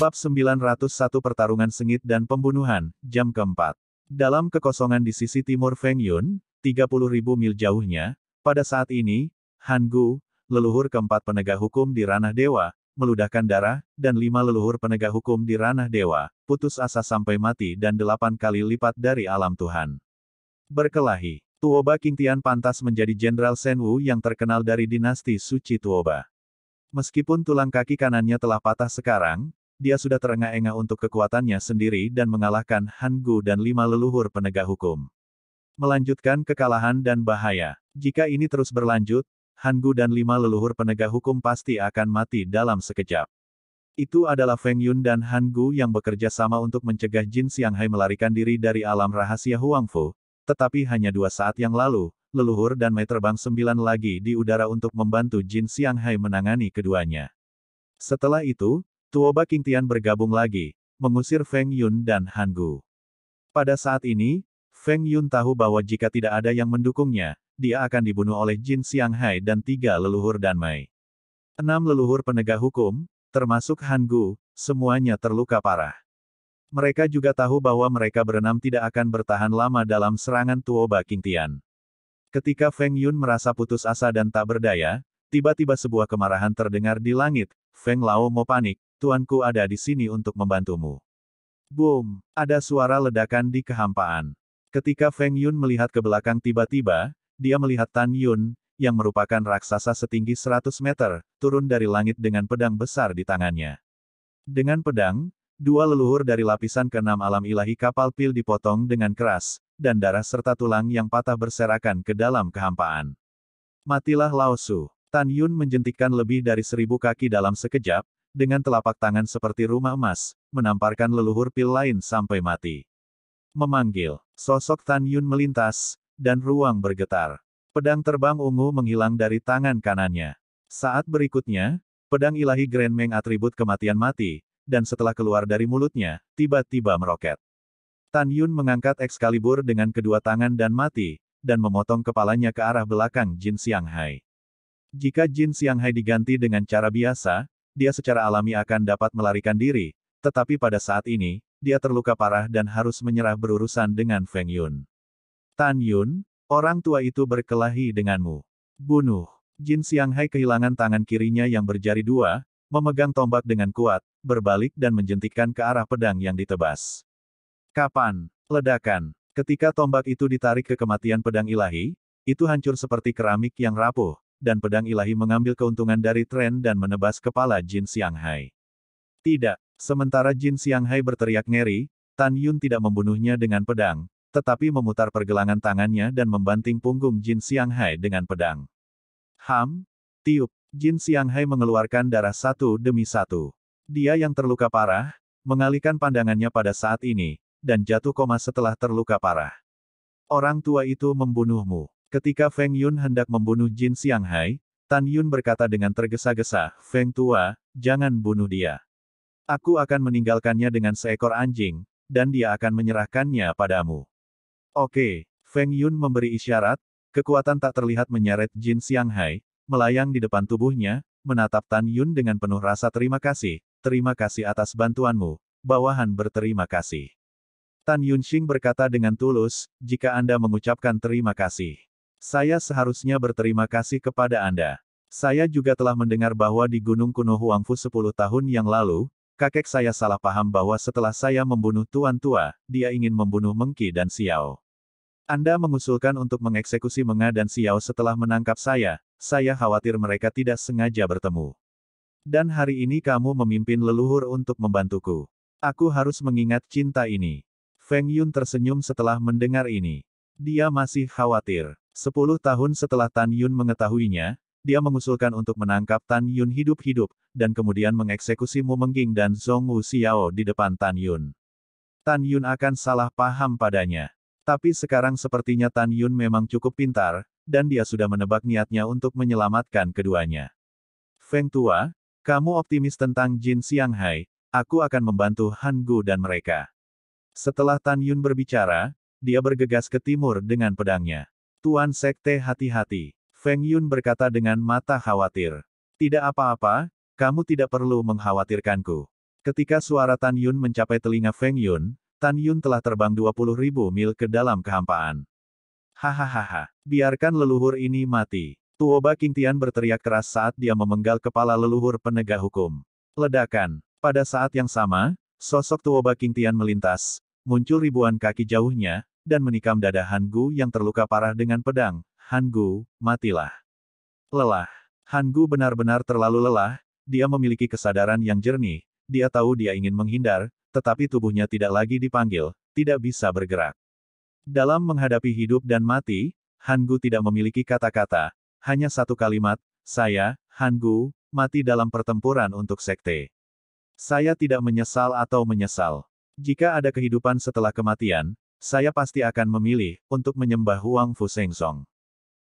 Bab 901 Pertarungan Sengit dan Pembunuhan, Jam keempat. Dalam kekosongan di sisi timur Feng Yun, 30.000 mil jauhnya, pada saat ini, Han Gu, leluhur keempat penegak hukum di ranah dewa, meludahkan darah, dan lima leluhur penegak hukum di ranah dewa, putus asa sampai mati dan delapan kali lipat dari alam Tuhan. Berkelahi, Tuoba Tian pantas menjadi Jenderal Shen Wu yang terkenal dari dinasti Suci Tuoba. Meskipun tulang kaki kanannya telah patah sekarang, dia sudah terengah-engah untuk kekuatannya sendiri dan mengalahkan Han Gu dan lima leluhur penegak hukum. Melanjutkan kekalahan dan bahaya. Jika ini terus berlanjut, Han Gu dan lima leluhur penegak hukum pasti akan mati dalam sekejap. Itu adalah Feng Yun dan Han Gu yang bekerja sama untuk mencegah Jin Hai melarikan diri dari alam rahasia Huang Fu, tetapi hanya dua saat yang lalu, leluhur dan Mei terbang sembilan lagi di udara untuk membantu Jin Hai menangani keduanya. Setelah itu, Tuoba Tian bergabung lagi, mengusir Feng Yun dan Han Gu. Pada saat ini, Feng Yun tahu bahwa jika tidak ada yang mendukungnya, dia akan dibunuh oleh Jin Xianghai dan tiga leluhur Dan Mai. Enam leluhur penegak hukum, termasuk Han Gu, semuanya terluka parah. Mereka juga tahu bahwa mereka berenam tidak akan bertahan lama dalam serangan Tuoba Tian. Ketika Feng Yun merasa putus asa dan tak berdaya, tiba-tiba sebuah kemarahan terdengar di langit, Feng Lao mau panik, tuanku ada di sini untuk membantumu. Boom! Ada suara ledakan di kehampaan. Ketika Feng Yun melihat ke belakang tiba-tiba, dia melihat Tan Yun, yang merupakan raksasa setinggi 100 meter, turun dari langit dengan pedang besar di tangannya. Dengan pedang, dua leluhur dari lapisan keenam alam ilahi kapal pil dipotong dengan keras, dan darah serta tulang yang patah berserakan ke dalam kehampaan. Matilah Lao Su. Tan Yun menjentikkan lebih dari seribu kaki dalam sekejap, dengan telapak tangan seperti rumah emas, menamparkan leluhur pil lain sampai mati. Memanggil, sosok Tan Yun melintas, dan ruang bergetar. Pedang terbang ungu menghilang dari tangan kanannya. Saat berikutnya, pedang ilahi Grand Meng atribut kematian mati, dan setelah keluar dari mulutnya, tiba-tiba meroket. Tan Yun mengangkat Excalibur dengan kedua tangan dan mati, dan memotong kepalanya ke arah belakang Jin Xianghai. Jika Jin Xianghai diganti dengan cara biasa, dia secara alami akan dapat melarikan diri, tetapi pada saat ini, dia terluka parah dan harus menyerah berurusan dengan Feng Yun. Tan Yun, orang tua itu berkelahi denganmu. Bunuh. Jin Xiang Hai kehilangan tangan kirinya yang berjari dua, memegang tombak dengan kuat, berbalik dan menjentikkan ke arah pedang yang ditebas. Kapan? Ledakan. Ketika tombak itu ditarik ke kematian pedang ilahi, itu hancur seperti keramik yang rapuh, dan pedang ilahi mengambil keuntungan dari tren dan menebas kepala Jin Siang Hai. Tidak, sementara Jin Siang Hai berteriak ngeri, Tan Yun tidak membunuhnya dengan pedang, tetapi memutar pergelangan tangannya dan membanting punggung Jin Siang Hai dengan pedang. Ham, tiup, Jin Siang Hai mengeluarkan darah satu demi satu. Dia yang terluka parah, mengalihkan pandangannya pada saat ini, dan jatuh koma setelah terluka parah. Orang tua itu membunuhmu. Ketika Feng Yun hendak membunuh Jin Xianghai, Tan Yun berkata dengan tergesa-gesa, Feng Tua, jangan bunuh dia. Aku akan meninggalkannya dengan seekor anjing, dan dia akan menyerahkannya padamu. Oke, Feng Yun memberi isyarat, kekuatan tak terlihat menyeret Jin Xianghai, melayang di depan tubuhnya, menatap Tan Yun dengan penuh rasa terima kasih, terima kasih atas bantuanmu, bawahan berterima kasih. Tan Yunxing berkata dengan tulus, jika Anda mengucapkan terima kasih saya seharusnya berterima kasih kepada Anda. Saya juga telah mendengar bahwa di Gunung Kuno Huangfu 10 tahun yang lalu, kakek saya salah paham bahwa setelah saya membunuh Tuan Tua, dia ingin membunuh Mengki dan Xiao. Anda mengusulkan untuk mengeksekusi Menga dan Xiao setelah menangkap saya, saya khawatir mereka tidak sengaja bertemu. Dan hari ini kamu memimpin leluhur untuk membantuku. Aku harus mengingat cinta ini. Feng Yun tersenyum setelah mendengar ini. Dia masih khawatir. Sepuluh tahun setelah Tan Yun mengetahuinya, dia mengusulkan untuk menangkap Tan Yun hidup-hidup, dan kemudian mengeksekusi Mu Mengging dan Zhong Wu Xiao di depan Tan Yun. Tan Yun akan salah paham padanya. Tapi sekarang sepertinya Tan Yun memang cukup pintar, dan dia sudah menebak niatnya untuk menyelamatkan keduanya. Feng Tua, kamu optimis tentang Jin Xianghai, aku akan membantu Han Gu dan mereka. Setelah Tan Yun berbicara, dia bergegas ke timur dengan pedangnya. Tuan Sekte hati-hati. Feng Yun berkata dengan mata khawatir. Tidak apa-apa, kamu tidak perlu mengkhawatirkanku. Ketika suara Tan Yun mencapai telinga Feng Yun, Tan Yun telah terbang 20 ribu mil ke dalam kehampaan. Hahaha, biarkan leluhur ini mati. Tuoba King Tian berteriak keras saat dia memenggal kepala leluhur penegak hukum. Ledakan. Pada saat yang sama, sosok Tuoba King Tian melintas, muncul ribuan kaki jauhnya, dan menikam dada Han Gu yang terluka parah dengan pedang. Han Gu, matilah. Lelah. Han Gu benar-benar terlalu lelah, dia memiliki kesadaran yang jernih, dia tahu dia ingin menghindar, tetapi tubuhnya tidak lagi dipanggil, tidak bisa bergerak. Dalam menghadapi hidup dan mati, Han Gu tidak memiliki kata-kata, hanya satu kalimat, saya, Han Gu, mati dalam pertempuran untuk sekte. Saya tidak menyesal atau menyesal. Jika ada kehidupan setelah kematian, saya pasti akan memilih untuk menyembah Huang Fu Song.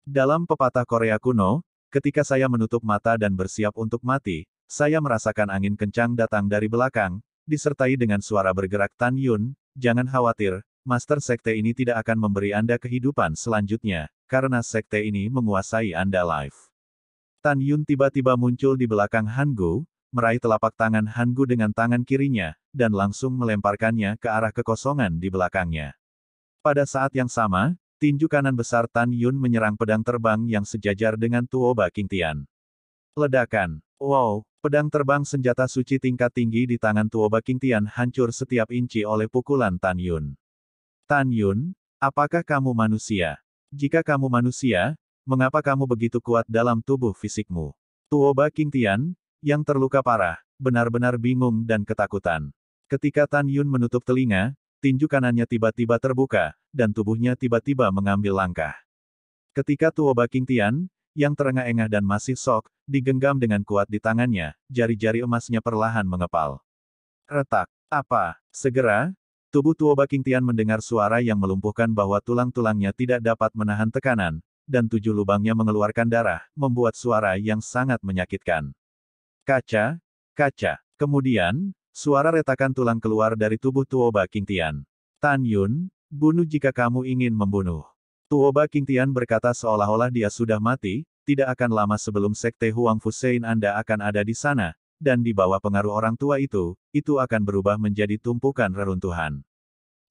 Dalam pepatah Korea kuno, ketika saya menutup mata dan bersiap untuk mati, saya merasakan angin kencang datang dari belakang, disertai dengan suara bergerak Tan Yun, jangan khawatir, Master Sekte ini tidak akan memberi Anda kehidupan selanjutnya, karena Sekte ini menguasai Anda live. Tan Yun tiba-tiba muncul di belakang Han Gu, meraih telapak tangan Han Gu dengan tangan kirinya, dan langsung melemparkannya ke arah kekosongan di belakangnya. Pada saat yang sama, tinju kanan besar Tan Yun menyerang pedang terbang yang sejajar dengan Tuoba King Tian. Ledakan. Wow, pedang terbang senjata suci tingkat tinggi di tangan Tuoba King Tian hancur setiap inci oleh pukulan Tan Yun. Tan Yun, apakah kamu manusia? Jika kamu manusia, mengapa kamu begitu kuat dalam tubuh fisikmu? Tuoba King Tian, yang terluka parah, benar-benar bingung dan ketakutan. Ketika Tan Yun menutup telinga, tinju kanannya tiba-tiba terbuka, dan tubuhnya tiba-tiba mengambil langkah. Ketika Tuoba Baking Tian, yang terengah-engah dan masih sok, digenggam dengan kuat di tangannya, jari-jari emasnya perlahan mengepal. Retak, apa? Segera, tubuh Tuoba King Tian mendengar suara yang melumpuhkan bahwa tulang-tulangnya tidak dapat menahan tekanan, dan tujuh lubangnya mengeluarkan darah, membuat suara yang sangat menyakitkan. Kaca, kaca. Kemudian, Suara retakan tulang keluar dari tubuh Tuoba Qingtian. Tan Yun, bunuh jika kamu ingin membunuh. Tuoba Qingtian berkata seolah-olah dia sudah mati, tidak akan lama sebelum Sekte Huang Fusein Anda akan ada di sana, dan di bawah pengaruh orang tua itu, itu akan berubah menjadi tumpukan reruntuhan.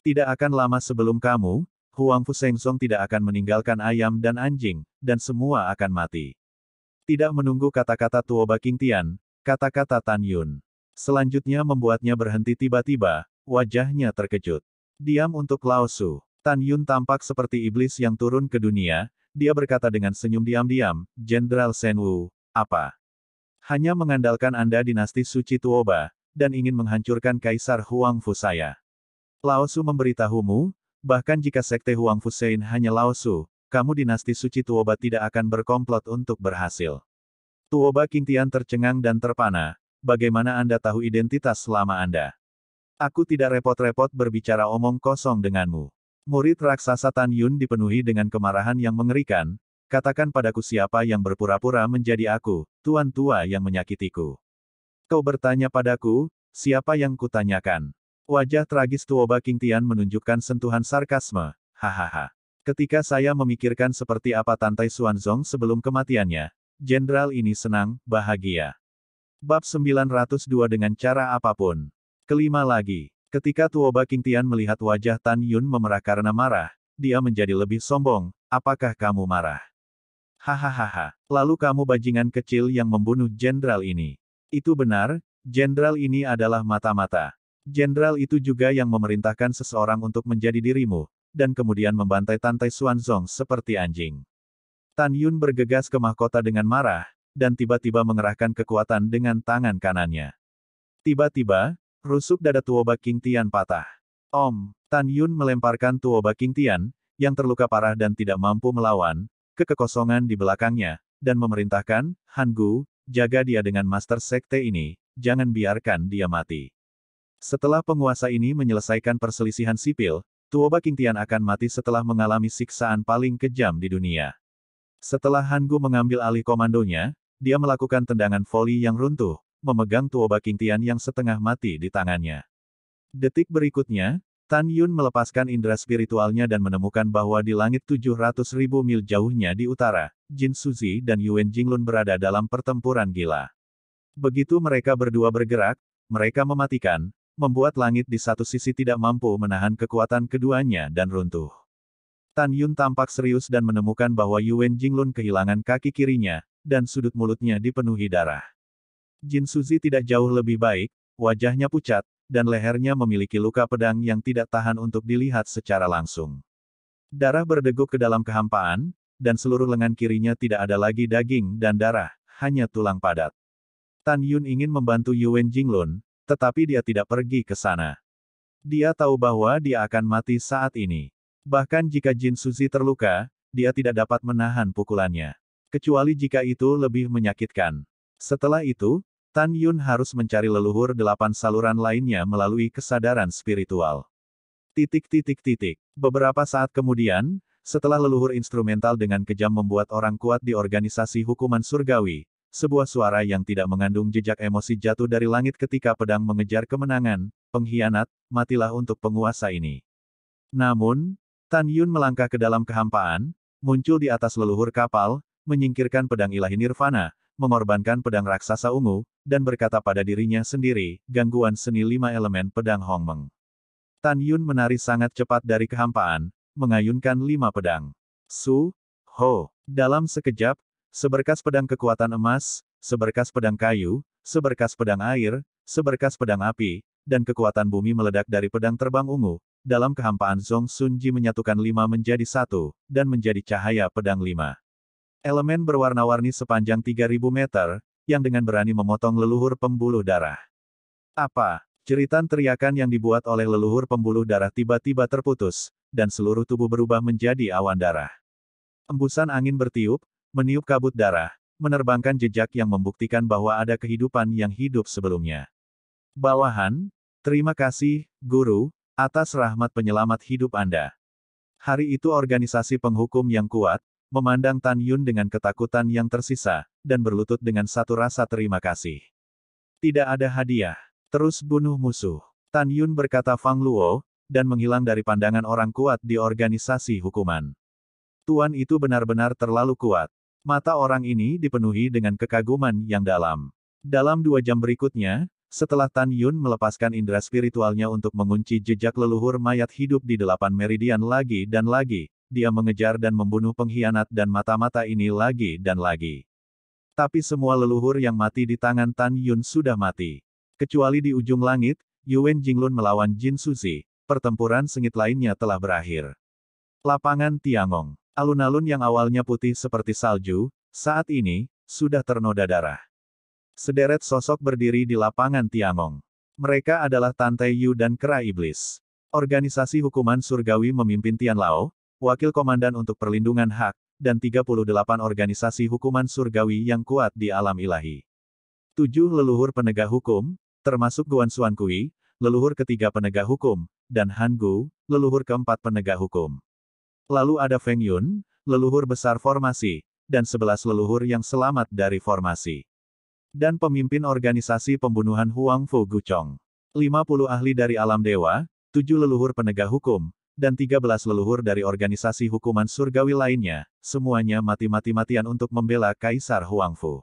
Tidak akan lama sebelum kamu, Huang Fuseng Song tidak akan meninggalkan ayam dan anjing, dan semua akan mati. Tidak menunggu kata-kata Tuoba Qingtian, kata-kata Tan Yun. Selanjutnya membuatnya berhenti tiba-tiba, wajahnya terkejut. Diam untuk Laosu, Tan Yun tampak seperti iblis yang turun ke dunia, dia berkata dengan senyum diam-diam, Jenderal Sen Wu, apa? Hanya mengandalkan Anda dinasti suci Tuoba, dan ingin menghancurkan Kaisar Huang Fu saya. Laosu memberitahumu, bahkan jika sekte Huang Fu Sein hanya Laosu, kamu dinasti suci Tuoba tidak akan berkomplot untuk berhasil. Tuoba Qingtian tercengang dan terpana, bagaimana Anda tahu identitas selama Anda? Aku tidak repot-repot berbicara omong kosong denganmu. Murid raksasa Tan Yun dipenuhi dengan kemarahan yang mengerikan, katakan padaku siapa yang berpura-pura menjadi aku, tuan tua yang menyakitiku. Kau bertanya padaku, siapa yang kutanyakan? Wajah tragis Tuoba King Tian menunjukkan sentuhan sarkasme, hahaha. Ketika saya memikirkan seperti apa Tantai Xuanzong sebelum kematiannya, jenderal ini senang, bahagia. Bab 902 dengan cara apapun. Kelima lagi, ketika Tuoba Kingtian melihat wajah Tan Yun memerah karena marah, dia menjadi lebih sombong, apakah kamu marah? Hahaha, lalu kamu bajingan kecil yang membunuh jenderal ini. Itu benar, jenderal ini adalah mata-mata. Jenderal itu juga yang memerintahkan seseorang untuk menjadi dirimu, dan kemudian membantai Tantai Xuanzong seperti anjing. Tan Yun bergegas ke mahkota dengan marah, dan tiba-tiba mengerahkan kekuatan dengan tangan kanannya. Tiba-tiba, rusuk dada Tuoba King Tian patah. Om, Tan Yun melemparkan Tuoba King Tian, yang terluka parah dan tidak mampu melawan, ke kekosongan di belakangnya, dan memerintahkan, Han Gu, jaga dia dengan Master Sekte ini, jangan biarkan dia mati. Setelah penguasa ini menyelesaikan perselisihan sipil, Tuoba King Tian akan mati setelah mengalami siksaan paling kejam di dunia. Setelah Hangu mengambil alih komandonya, dia melakukan tendangan voli yang runtuh, memegang Tuoba King Tian yang setengah mati di tangannya. Detik berikutnya, Tan Yun melepaskan indera spiritualnya dan menemukan bahwa di langit 700 ribu mil jauhnya di utara, Jin Suzi dan Yuan Jinglun berada dalam pertempuran gila. Begitu mereka berdua bergerak, mereka mematikan, membuat langit di satu sisi tidak mampu menahan kekuatan keduanya dan runtuh. Tan Yun tampak serius dan menemukan bahwa Yuan Jinglun kehilangan kaki kirinya, dan sudut mulutnya dipenuhi darah. Jin Suzi tidak jauh lebih baik, wajahnya pucat, dan lehernya memiliki luka pedang yang tidak tahan untuk dilihat secara langsung. Darah berdegup ke dalam kehampaan, dan seluruh lengan kirinya tidak ada lagi daging dan darah, hanya tulang padat. Tan Yun ingin membantu Yuan Jinglun, tetapi dia tidak pergi ke sana. Dia tahu bahwa dia akan mati saat ini. Bahkan jika Jin Suzi terluka, dia tidak dapat menahan pukulannya. Kecuali jika itu lebih menyakitkan. Setelah itu, Tan Yun harus mencari leluhur delapan saluran lainnya melalui kesadaran spiritual. Titik titik titik. Beberapa saat kemudian, setelah leluhur instrumental dengan kejam membuat orang kuat di organisasi hukuman surgawi, sebuah suara yang tidak mengandung jejak emosi jatuh dari langit ketika pedang mengejar kemenangan, pengkhianat, matilah untuk penguasa ini. Namun, Tan Yun melangkah ke dalam kehampaan, muncul di atas leluhur kapal, menyingkirkan pedang ilahi Nirvana, mengorbankan pedang raksasa ungu, dan berkata pada dirinya sendiri, gangguan seni lima elemen pedang Hongmeng. Tan Yun menari sangat cepat dari kehampaan, mengayunkan lima pedang. Su, Ho, dalam sekejap, seberkas pedang kekuatan emas, seberkas pedang kayu, seberkas pedang air, seberkas pedang api, dan kekuatan bumi meledak dari pedang terbang ungu, dalam kehampaan Zong Sunji menyatukan lima menjadi satu, dan menjadi cahaya pedang lima. Elemen berwarna-warni sepanjang 3000 meter, yang dengan berani memotong leluhur pembuluh darah. Apa? Jeritan teriakan yang dibuat oleh leluhur pembuluh darah tiba-tiba terputus, dan seluruh tubuh berubah menjadi awan darah. Embusan angin bertiup, meniup kabut darah, menerbangkan jejak yang membuktikan bahwa ada kehidupan yang hidup sebelumnya. Bawahan, terima kasih, guru, atas rahmat penyelamat hidup Anda. Hari itu organisasi penghukum yang kuat, memandang Tan Yun dengan ketakutan yang tersisa, dan berlutut dengan satu rasa terima kasih. Tidak ada hadiah. Terus bunuh musuh. Tan Yun berkata Fang Luo, dan menghilang dari pandangan orang kuat di organisasi hukuman. Tuan itu benar-benar terlalu kuat. Mata orang ini dipenuhi dengan kekaguman yang dalam. Dalam dua jam berikutnya, setelah Tan Yun melepaskan indera spiritualnya untuk mengunci jejak leluhur mayat hidup di delapan meridian lagi dan lagi, dia mengejar dan membunuh pengkhianat dan mata-mata ini lagi dan lagi. Tapi semua leluhur yang mati di tangan Tan Yun sudah mati. Kecuali di ujung langit, Yuan Jinglun melawan Jin Suzi, pertempuran sengit lainnya telah berakhir. Lapangan Tiangong, alun-alun yang awalnya putih seperti salju, saat ini, sudah ternoda darah. Sederet sosok berdiri di lapangan Tiangong. Mereka adalah Tante Yu dan Kera Iblis. Organisasi Hukuman Surgawi memimpin Tian Lao, Wakil Komandan untuk Perlindungan Hak, dan 38 organisasi hukuman surgawi yang kuat di alam ilahi. Tujuh leluhur penegak hukum, termasuk Guan Suankui, Kui, leluhur ketiga penegak hukum, dan Han Gu, leluhur keempat penegak hukum. Lalu ada Feng Yun, leluhur besar formasi, dan sebelas leluhur yang selamat dari formasi dan pemimpin organisasi pembunuhan Huang Fu Guchong. 50 ahli dari alam dewa, 7 leluhur penegak hukum, dan 13 leluhur dari organisasi hukuman surgawi lainnya, semuanya mati-mati-matian untuk membela Kaisar Huang Fu.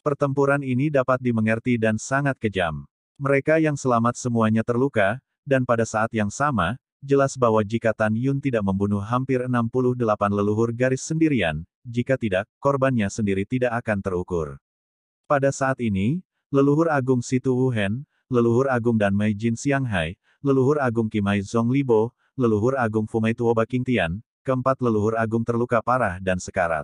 Pertempuran ini dapat dimengerti dan sangat kejam. Mereka yang selamat semuanya terluka, dan pada saat yang sama, jelas bahwa jika Tan Yun tidak membunuh hampir 68 leluhur garis sendirian, jika tidak, korbannya sendiri tidak akan terukur. Pada saat ini, leluhur agung Situ Wuhen, leluhur agung dan Mei Jin Xianghai, leluhur agung Kimai Zonglibo, leluhur agung Fumei Tuo Baking Tian, keempat leluhur agung terluka parah dan sekarat.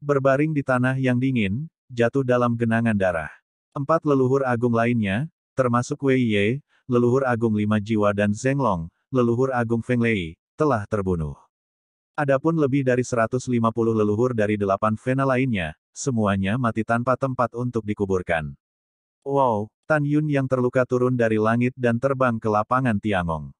Berbaring di tanah yang dingin, jatuh dalam genangan darah. Empat leluhur agung lainnya, termasuk Wei Ye, leluhur agung lima jiwa dan Zenglong, leluhur agung Feng Lei, telah terbunuh. Adapun lebih dari 150 leluhur dari delapan vena lainnya, semuanya mati tanpa tempat untuk dikuburkan. Wow, Tan Yun yang terluka turun dari langit dan terbang ke lapangan Tiangong.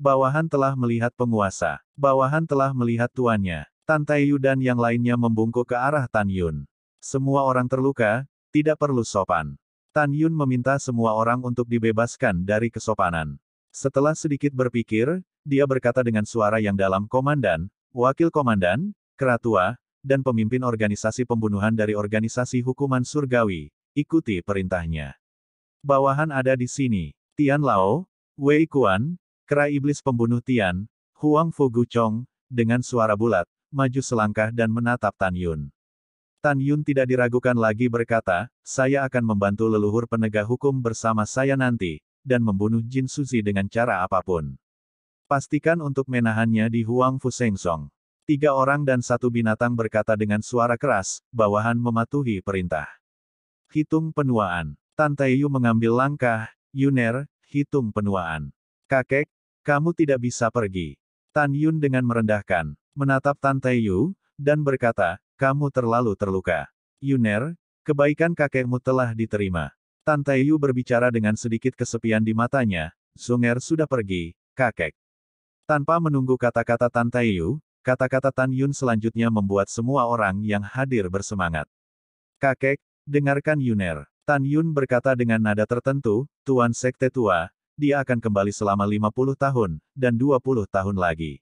Bawahan telah melihat penguasa. Bawahan telah melihat tuannya. Tan Taiyu dan yang lainnya membungkuk ke arah Tan Yun. Semua orang terluka, tidak perlu sopan. Tan Yun meminta semua orang untuk dibebaskan dari kesopanan. Setelah sedikit berpikir, dia berkata dengan suara yang dalam komandan, wakil komandan, keratua, dan pemimpin organisasi pembunuhan dari organisasi hukuman surgawi, ikuti perintahnya. Bawahan ada di sini, Tian Lao, Wei Kuan, kera iblis pembunuh Tian, Huang Fu Chong, dengan suara bulat, maju selangkah dan menatap Tan Yun. Tan Yun tidak diragukan lagi berkata, saya akan membantu leluhur penegak hukum bersama saya nanti, dan membunuh Jin Suzi dengan cara apapun. Pastikan untuk menahannya di Huang Fusengsong. Tiga orang dan satu binatang berkata dengan suara keras, bawahan mematuhi perintah. Hitung penuaan. Tante Yu mengambil langkah, Yuner, hitung penuaan. Kakek, kamu tidak bisa pergi. Tan Yun dengan merendahkan, menatap Tante Yu, dan berkata, kamu terlalu terluka. Yuner, kebaikan kakekmu telah diterima. Tante Yu berbicara dengan sedikit kesepian di matanya, Zunger sudah pergi, kakek. Tanpa menunggu kata-kata Tan Taiyu, kata-kata Tan Yun selanjutnya membuat semua orang yang hadir bersemangat. Kakek, dengarkan Yuner. Tan Yun berkata dengan nada tertentu, Tuan Sekte Tua, dia akan kembali selama 50 tahun, dan 20 tahun lagi.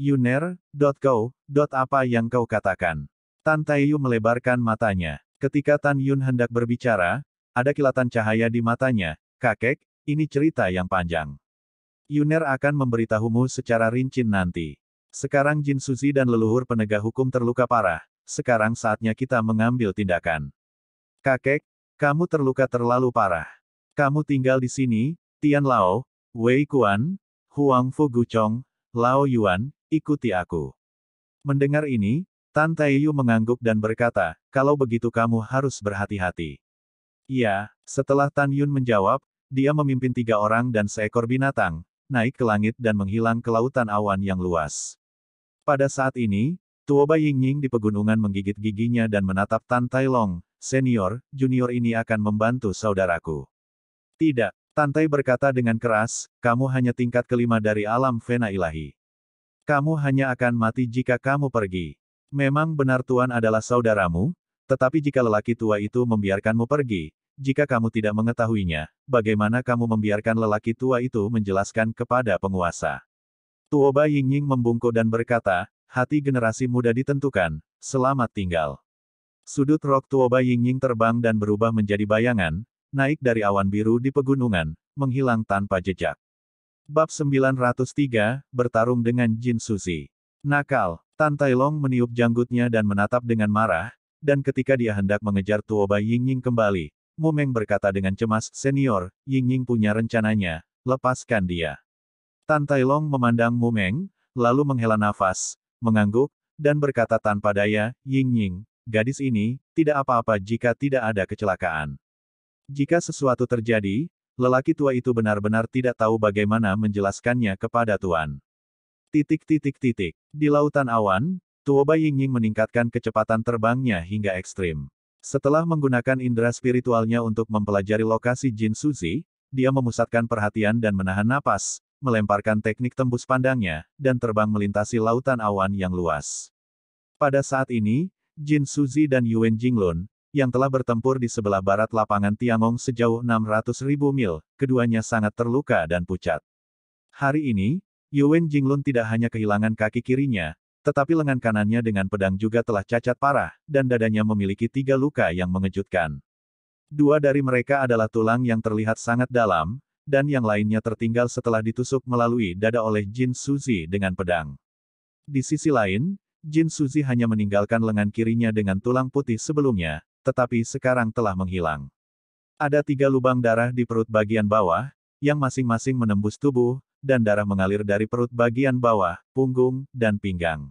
Yuner, dot kau, dot apa yang kau katakan? Tan Taiyu melebarkan matanya. Ketika Tan Yun hendak berbicara, ada kilatan cahaya di matanya, kakek, ini cerita yang panjang. Yuner akan memberitahumu secara rinci nanti. Sekarang Jin Suzi dan leluhur penegak hukum terluka parah, sekarang saatnya kita mengambil tindakan. Kakek, kamu terluka terlalu parah. Kamu tinggal di sini, Tian Lao, Wei Kuan, Huang Fu Guchong, Lao Yuan, ikuti aku. Mendengar ini, Tan Yu mengangguk dan berkata, kalau begitu kamu harus berhati-hati. Ya, setelah Tan Yun menjawab, dia memimpin tiga orang dan seekor binatang, naik ke langit dan menghilang ke lautan awan yang luas. Pada saat ini, Tuoba Yingying di pegunungan menggigit giginya dan menatap Tan Tai Long, senior, junior ini akan membantu saudaraku. Tidak, Tan Tai berkata dengan keras, kamu hanya tingkat kelima dari alam Vena ilahi. Kamu hanya akan mati jika kamu pergi. Memang benar Tuan adalah saudaramu, tetapi jika lelaki tua itu membiarkanmu pergi, jika kamu tidak mengetahuinya, bagaimana kamu membiarkan lelaki tua itu menjelaskan kepada penguasa? Tuoba Yingying membungkuk dan berkata, hati generasi muda ditentukan, selamat tinggal. Sudut rok Tuoba Yingying terbang dan berubah menjadi bayangan, naik dari awan biru di pegunungan, menghilang tanpa jejak. Bab 903, Bertarung dengan Jin Susi. Nakal, Tan Tai Long meniup janggutnya dan menatap dengan marah, dan ketika dia hendak mengejar Tuoba Yingying kembali, Mumeng berkata dengan cemas, Senior, Ying Ying punya rencananya, lepaskan dia. Tan Tai Long memandang Mumeng, lalu menghela nafas, mengangguk, dan berkata tanpa daya, Ying Ying, gadis ini, tidak apa-apa jika tidak ada kecelakaan. Jika sesuatu terjadi, lelaki tua itu benar-benar tidak tahu bagaimana menjelaskannya kepada Tuan. Titik titik titik. Di lautan awan, Tuoba Ying Ying meningkatkan kecepatan terbangnya hingga ekstrim. Setelah menggunakan indera spiritualnya untuk mempelajari lokasi Jin Suzi, dia memusatkan perhatian dan menahan napas, melemparkan teknik tembus pandangnya, dan terbang melintasi lautan awan yang luas. Pada saat ini, Jin Suzi dan Yuen Jinglun, yang telah bertempur di sebelah barat lapangan Tiangong sejauh 600 ribu mil, keduanya sangat terluka dan pucat. Hari ini, Yuen Jinglun tidak hanya kehilangan kaki kirinya, tetapi lengan kanannya dengan pedang juga telah cacat parah, dan dadanya memiliki tiga luka yang mengejutkan. Dua dari mereka adalah tulang yang terlihat sangat dalam, dan yang lainnya tertinggal setelah ditusuk melalui dada oleh Jin Suzy dengan pedang. Di sisi lain, Jin Suzy hanya meninggalkan lengan kirinya dengan tulang putih sebelumnya, tetapi sekarang telah menghilang. Ada tiga lubang darah di perut bagian bawah, yang masing-masing menembus tubuh, dan darah mengalir dari perut bagian bawah, punggung, dan pinggang.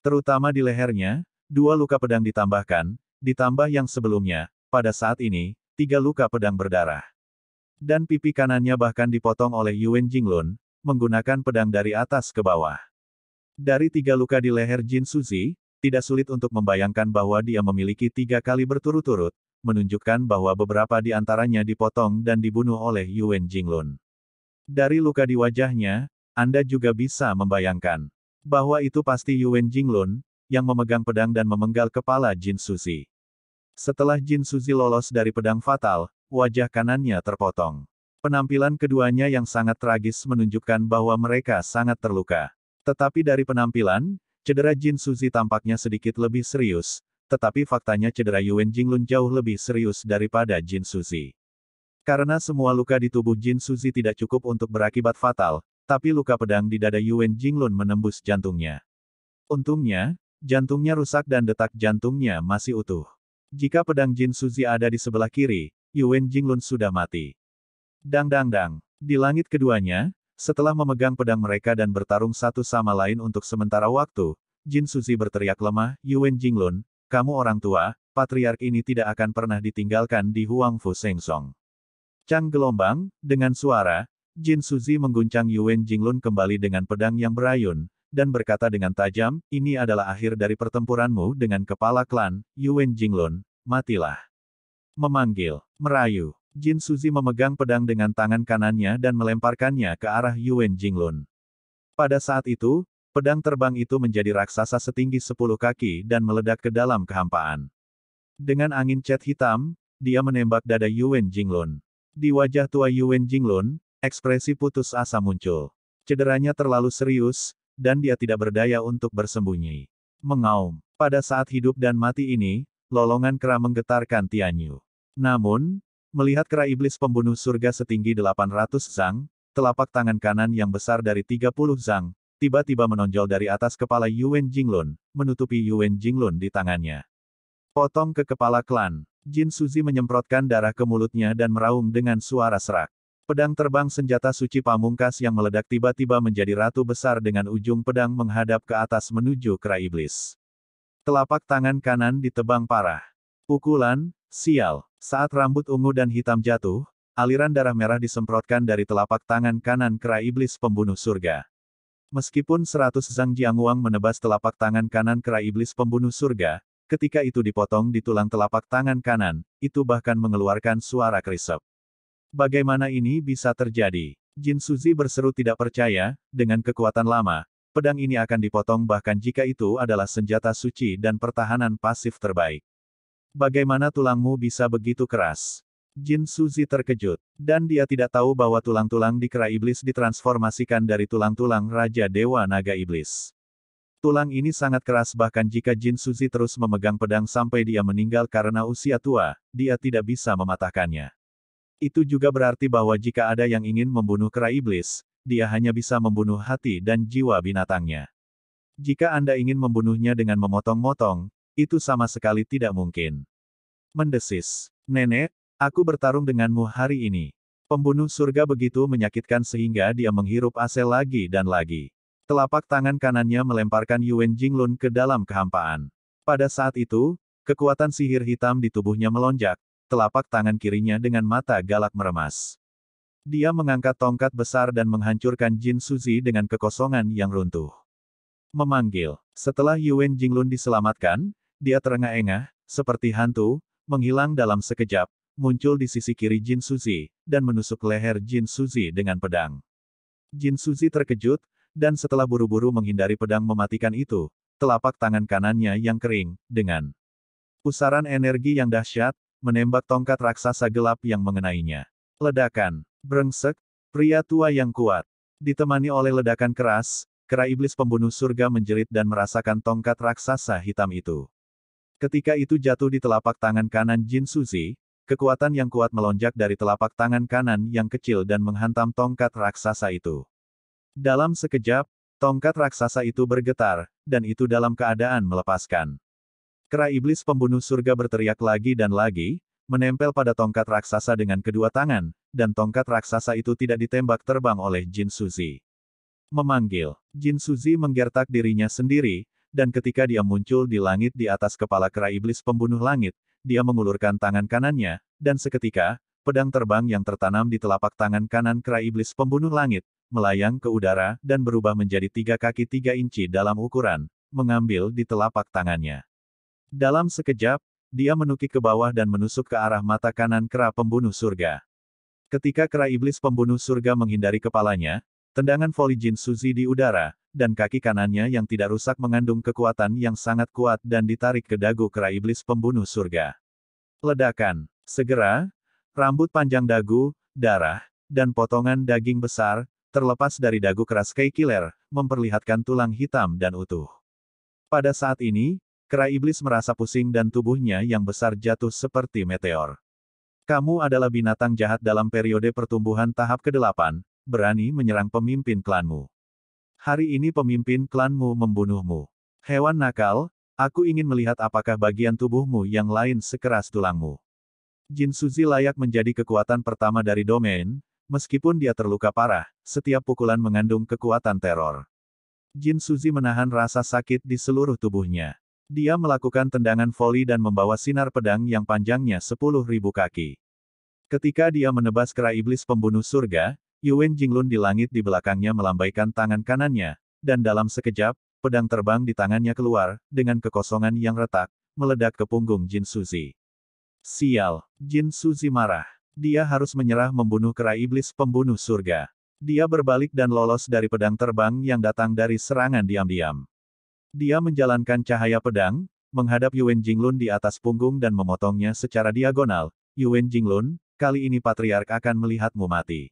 Terutama di lehernya, dua luka pedang ditambahkan, ditambah yang sebelumnya, pada saat ini, tiga luka pedang berdarah. Dan pipi kanannya bahkan dipotong oleh Yuan Jinglun, menggunakan pedang dari atas ke bawah. Dari tiga luka di leher Jin Suzi, tidak sulit untuk membayangkan bahwa dia memiliki tiga kali berturut-turut, menunjukkan bahwa beberapa di antaranya dipotong dan dibunuh oleh Yuan Jinglun. Dari luka di wajahnya, Anda juga bisa membayangkan bahwa itu pasti Yuan Jinglun, yang memegang pedang dan memenggal kepala Jin Suzi. Setelah Jin Suzi lolos dari pedang fatal, wajah kanannya terpotong. Penampilan keduanya yang sangat tragis menunjukkan bahwa mereka sangat terluka. Tetapi dari penampilan, cedera Jin Suzi tampaknya sedikit lebih serius, tetapi faktanya cedera Yuan Jinglun jauh lebih serius daripada Jin Suzi. Karena semua luka di tubuh Jin Suzi tidak cukup untuk berakibat fatal, tapi luka pedang di dada Yuan Jinglun menembus jantungnya. Untungnya, jantungnya rusak dan detak jantungnya masih utuh. Jika pedang Jin Suzi ada di sebelah kiri, Yuan Jinglun sudah mati. Dang dang dang. Di langit keduanya, setelah memegang pedang mereka dan bertarung satu sama lain untuk sementara waktu, Jin Suzi berteriak lemah, Yuan Jinglun, kamu orang tua, patriark ini tidak akan pernah ditinggalkan di Huangfu Sengsong. Cang gelombang, dengan suara, Jin Suzi mengguncang Yuan Jinglun kembali dengan pedang yang berayun, dan berkata dengan tajam, ini adalah akhir dari pertempuranmu dengan kepala klan, Yuan Jinglun, matilah. Memanggil, merayu, Jin Suzi memegang pedang dengan tangan kanannya dan melemparkannya ke arah Yuan Jinglun. Pada saat itu, pedang terbang itu menjadi raksasa setinggi 10 kaki dan meledak ke dalam kehampaan. Dengan angin cat hitam, dia menembak dada Yuan Jinglun. Di wajah tua Yuan Jinglun, ekspresi putus asa muncul. Cederanya terlalu serius, dan dia tidak berdaya untuk bersembunyi. Mengaum. Pada saat hidup dan mati ini, lolongan kera menggetarkan Tianyu. Namun, melihat kera iblis pembunuh surga setinggi 800 zang, telapak tangan kanan yang besar dari 30 zang, tiba-tiba menonjol dari atas kepala Yuan Jinglun, menutupi Yuan Jinglun di tangannya. Potong ke kepala klan. Jin Suzi menyemprotkan darah ke mulutnya dan meraung dengan suara serak. Pedang terbang senjata suci pamungkas yang meledak tiba-tiba menjadi ratu besar dengan ujung pedang menghadap ke atas menuju kera iblis. Telapak tangan kanan ditebang parah. Pukulan, sial. Saat rambut ungu dan hitam jatuh, aliran darah merah disemprotkan dari telapak tangan kanan kera iblis pembunuh surga. Meskipun seratus Zhang Jiangwang menebas telapak tangan kanan kera iblis pembunuh surga, Ketika itu dipotong di tulang telapak tangan kanan, itu bahkan mengeluarkan suara kerisep. Bagaimana ini bisa terjadi? Jin Suzi berseru tidak percaya, dengan kekuatan lama, pedang ini akan dipotong bahkan jika itu adalah senjata suci dan pertahanan pasif terbaik. Bagaimana tulangmu bisa begitu keras? Jin Suzi terkejut, dan dia tidak tahu bahwa tulang-tulang di kera iblis ditransformasikan dari tulang-tulang Raja Dewa Naga Iblis. Tulang ini sangat keras bahkan jika Jin Suzi terus memegang pedang sampai dia meninggal karena usia tua, dia tidak bisa mematahkannya. Itu juga berarti bahwa jika ada yang ingin membunuh kera iblis, dia hanya bisa membunuh hati dan jiwa binatangnya. Jika Anda ingin membunuhnya dengan memotong-motong, itu sama sekali tidak mungkin. Mendesis. Nenek, aku bertarung denganmu hari ini. Pembunuh surga begitu menyakitkan sehingga dia menghirup asel lagi dan lagi. Telapak tangan kanannya melemparkan Yuan Jinglun ke dalam kehampaan. Pada saat itu, kekuatan sihir hitam di tubuhnya melonjak, telapak tangan kirinya dengan mata galak meremas. Dia mengangkat tongkat besar dan menghancurkan Jin Suzi dengan kekosongan yang runtuh. Memanggil. Setelah Yuan Jinglun diselamatkan, dia terengah-engah, seperti hantu, menghilang dalam sekejap, muncul di sisi kiri Jin Suzi, dan menusuk leher Jin Suzi dengan pedang. Jin Suzi terkejut, dan setelah buru-buru menghindari pedang mematikan itu, telapak tangan kanannya yang kering, dengan pusaran energi yang dahsyat, menembak tongkat raksasa gelap yang mengenainya. Ledakan, brengsek, pria tua yang kuat, ditemani oleh ledakan keras, kera iblis pembunuh surga menjerit dan merasakan tongkat raksasa hitam itu. Ketika itu jatuh di telapak tangan kanan Jin Suzy, kekuatan yang kuat melonjak dari telapak tangan kanan yang kecil dan menghantam tongkat raksasa itu. Dalam sekejap, tongkat raksasa itu bergetar, dan itu dalam keadaan melepaskan. Kera iblis pembunuh surga berteriak lagi dan lagi, menempel pada tongkat raksasa dengan kedua tangan, dan tongkat raksasa itu tidak ditembak terbang oleh Jin Suzy. Memanggil, Jin Suzy menggertak dirinya sendiri, dan ketika dia muncul di langit di atas kepala kera iblis pembunuh langit, dia mengulurkan tangan kanannya, dan seketika, pedang terbang yang tertanam di telapak tangan kanan kera iblis pembunuh langit, melayang ke udara, dan berubah menjadi tiga kaki tiga inci dalam ukuran, mengambil di telapak tangannya. Dalam sekejap, dia menukik ke bawah dan menusuk ke arah mata kanan kera pembunuh surga. Ketika kera iblis pembunuh surga menghindari kepalanya, tendangan voli Jin Suzi di udara, dan kaki kanannya yang tidak rusak mengandung kekuatan yang sangat kuat dan ditarik ke dagu kera iblis pembunuh surga. Ledakan. Segera, rambut panjang dagu, darah, dan potongan daging besar, terlepas dari dagu keras Kei Killer, memperlihatkan tulang hitam dan utuh. Pada saat ini, kera iblis merasa pusing dan tubuhnya yang besar jatuh seperti meteor. Kamu adalah binatang jahat dalam periode pertumbuhan tahap ke-8, berani menyerang pemimpin klanmu. Hari ini pemimpin klanmu membunuhmu. Hewan nakal, aku ingin melihat apakah bagian tubuhmu yang lain sekeras tulangmu. Jin Suzi layak menjadi kekuatan pertama dari domain, Meskipun dia terluka parah, setiap pukulan mengandung kekuatan teror. Jin Suzi menahan rasa sakit di seluruh tubuhnya. Dia melakukan tendangan voli dan membawa sinar pedang yang panjangnya 10.000 kaki. Ketika dia menebas kera iblis pembunuh surga, Yuwen Jinglun di langit di belakangnya melambaikan tangan kanannya, dan dalam sekejap, pedang terbang di tangannya keluar, dengan kekosongan yang retak, meledak ke punggung Jin Suzi. Sial, Jin Suzi marah. Dia harus menyerah membunuh kera iblis pembunuh surga. Dia berbalik dan lolos dari pedang terbang yang datang dari serangan diam-diam. Dia menjalankan cahaya pedang, menghadap Yuan Jinglun di atas punggung dan memotongnya secara diagonal. Yuan Jinglun, kali ini Patriark akan melihatmu mati.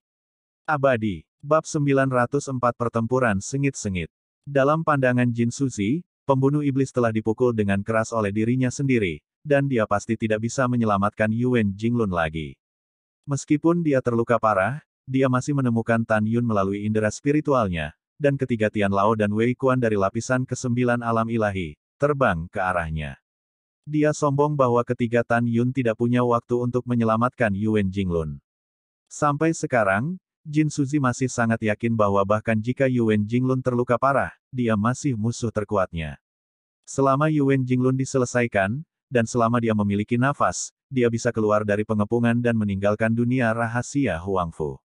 Abadi, bab 904 pertempuran sengit-sengit. Dalam pandangan Jin Suzi, pembunuh iblis telah dipukul dengan keras oleh dirinya sendiri, dan dia pasti tidak bisa menyelamatkan Yuan Jinglun lagi. Meskipun dia terluka parah, dia masih menemukan Tan Yun melalui indera spiritualnya, dan ketiga Tian Lao dan Wei Kuan dari lapisan kesembilan alam ilahi, terbang ke arahnya. Dia sombong bahwa ketiga Tan Yun tidak punya waktu untuk menyelamatkan Yuan Jinglun. Sampai sekarang, Jin Suzi masih sangat yakin bahwa bahkan jika Yuan Jinglun terluka parah, dia masih musuh terkuatnya. Selama Yuan Jinglun diselesaikan, dan selama dia memiliki nafas, dia bisa keluar dari pengepungan dan meninggalkan dunia rahasia Huangfu.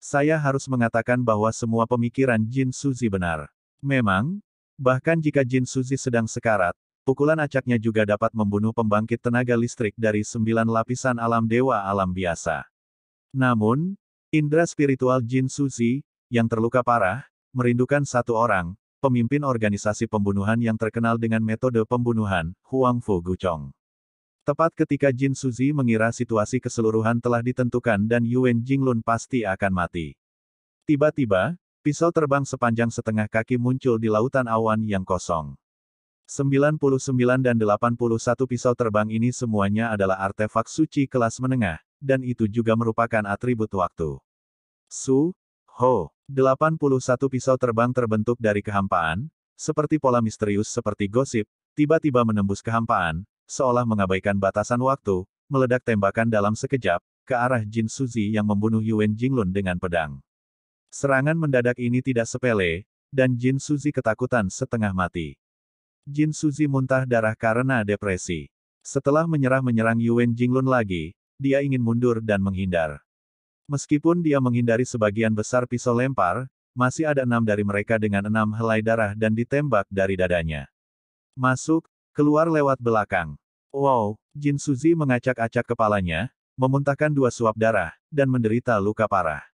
Saya harus mengatakan bahwa semua pemikiran Jin Suzi benar. Memang, bahkan jika Jin Suzi sedang sekarat, pukulan acaknya juga dapat membunuh pembangkit tenaga listrik dari sembilan lapisan alam dewa alam biasa. Namun, indera spiritual Jin Suzi, yang terluka parah, merindukan satu orang, pemimpin organisasi pembunuhan yang terkenal dengan metode pembunuhan, Huang Fu Guchong. Tepat ketika Jin Suzi mengira situasi keseluruhan telah ditentukan dan Yuan Jinglun pasti akan mati. Tiba-tiba, pisau terbang sepanjang setengah kaki muncul di lautan awan yang kosong. 99 dan 81 pisau terbang ini semuanya adalah artefak suci kelas menengah, dan itu juga merupakan atribut waktu. Su, Ho, 81 pisau terbang terbentuk dari kehampaan, seperti pola misterius seperti gosip, tiba-tiba menembus kehampaan, seolah mengabaikan batasan waktu, meledak tembakan dalam sekejap, ke arah Jin Suzi yang membunuh Yuan Jinglun dengan pedang. Serangan mendadak ini tidak sepele, dan Jin Suzi ketakutan setengah mati. Jin Suzi muntah darah karena depresi. Setelah menyerah menyerang Yuan Jinglun lagi, dia ingin mundur dan menghindar. Meskipun dia menghindari sebagian besar pisau lempar, masih ada enam dari mereka dengan enam helai darah dan ditembak dari dadanya. Masuk, keluar lewat belakang. Wow, Jin Suzy mengacak-acak kepalanya, memuntahkan dua suap darah, dan menderita luka parah.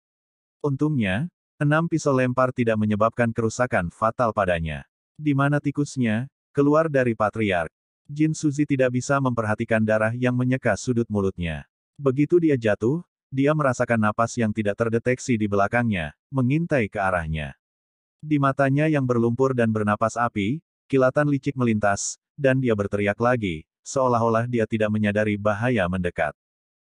Untungnya, enam pisau lempar tidak menyebabkan kerusakan fatal padanya. Di mana tikusnya, keluar dari patriark. Jin Suzy tidak bisa memperhatikan darah yang menyeka sudut mulutnya. Begitu dia jatuh, dia merasakan napas yang tidak terdeteksi di belakangnya, mengintai ke arahnya. Di matanya yang berlumpur dan bernapas api, kilatan licik melintas, dan dia berteriak lagi, seolah-olah dia tidak menyadari bahaya mendekat.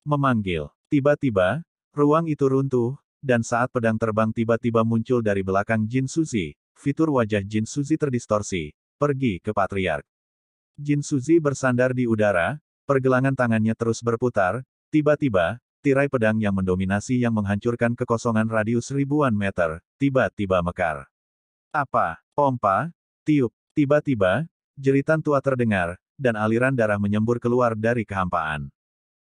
Memanggil, tiba-tiba, ruang itu runtuh, dan saat pedang terbang tiba-tiba muncul dari belakang Jin Suzy, fitur wajah Jin Suzy terdistorsi, pergi ke Patriark. Jin Suzy bersandar di udara, pergelangan tangannya terus berputar, tiba-tiba, tirai pedang yang mendominasi yang menghancurkan kekosongan radius ribuan meter, tiba-tiba mekar. Apa? Pompa? Tiup. Tiba-tiba, jeritan tua terdengar, dan aliran darah menyembur keluar dari kehampaan.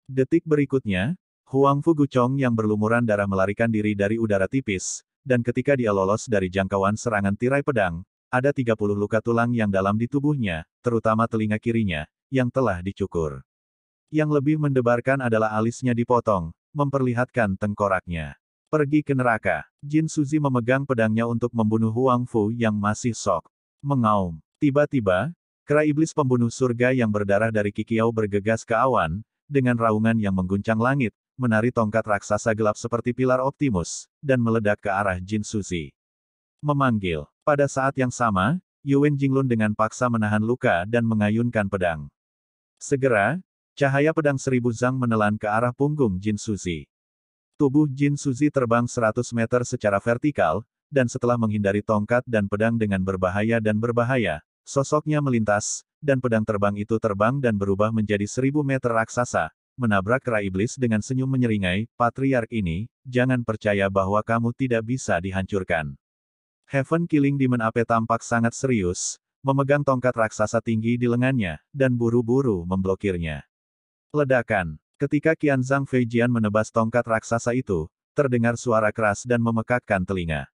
Detik berikutnya, Huang Fu Guchong yang berlumuran darah melarikan diri dari udara tipis, dan ketika dia lolos dari jangkauan serangan tirai pedang, ada 30 luka tulang yang dalam di tubuhnya, terutama telinga kirinya, yang telah dicukur. Yang lebih mendebarkan adalah alisnya dipotong, memperlihatkan tengkoraknya. Pergi ke neraka. Jin Suzy memegang pedangnya untuk membunuh Huang Fu yang masih sok. Mengaum. Tiba-tiba, kera iblis pembunuh surga yang berdarah dari Kikiau bergegas ke awan, dengan raungan yang mengguncang langit, menari tongkat raksasa gelap seperti pilar Optimus, dan meledak ke arah Jin Suzy. Memanggil. Pada saat yang sama, Jing Jinglun dengan paksa menahan luka dan mengayunkan pedang. Segera, Cahaya pedang seribu zhang menelan ke arah punggung Jin Suzi. Tubuh Jin Suzi terbang 100 meter secara vertikal, dan setelah menghindari tongkat dan pedang dengan berbahaya dan berbahaya, sosoknya melintas, dan pedang terbang itu terbang dan berubah menjadi seribu meter raksasa, menabrak kera iblis dengan senyum menyeringai, Patriark ini, jangan percaya bahwa kamu tidak bisa dihancurkan. Heaven Killing Demon Ape tampak sangat serius, memegang tongkat raksasa tinggi di lengannya, dan buru-buru memblokirnya. Ledakan. Ketika Qian Zhang Feijian menebas tongkat raksasa itu, terdengar suara keras dan memekakkan telinga.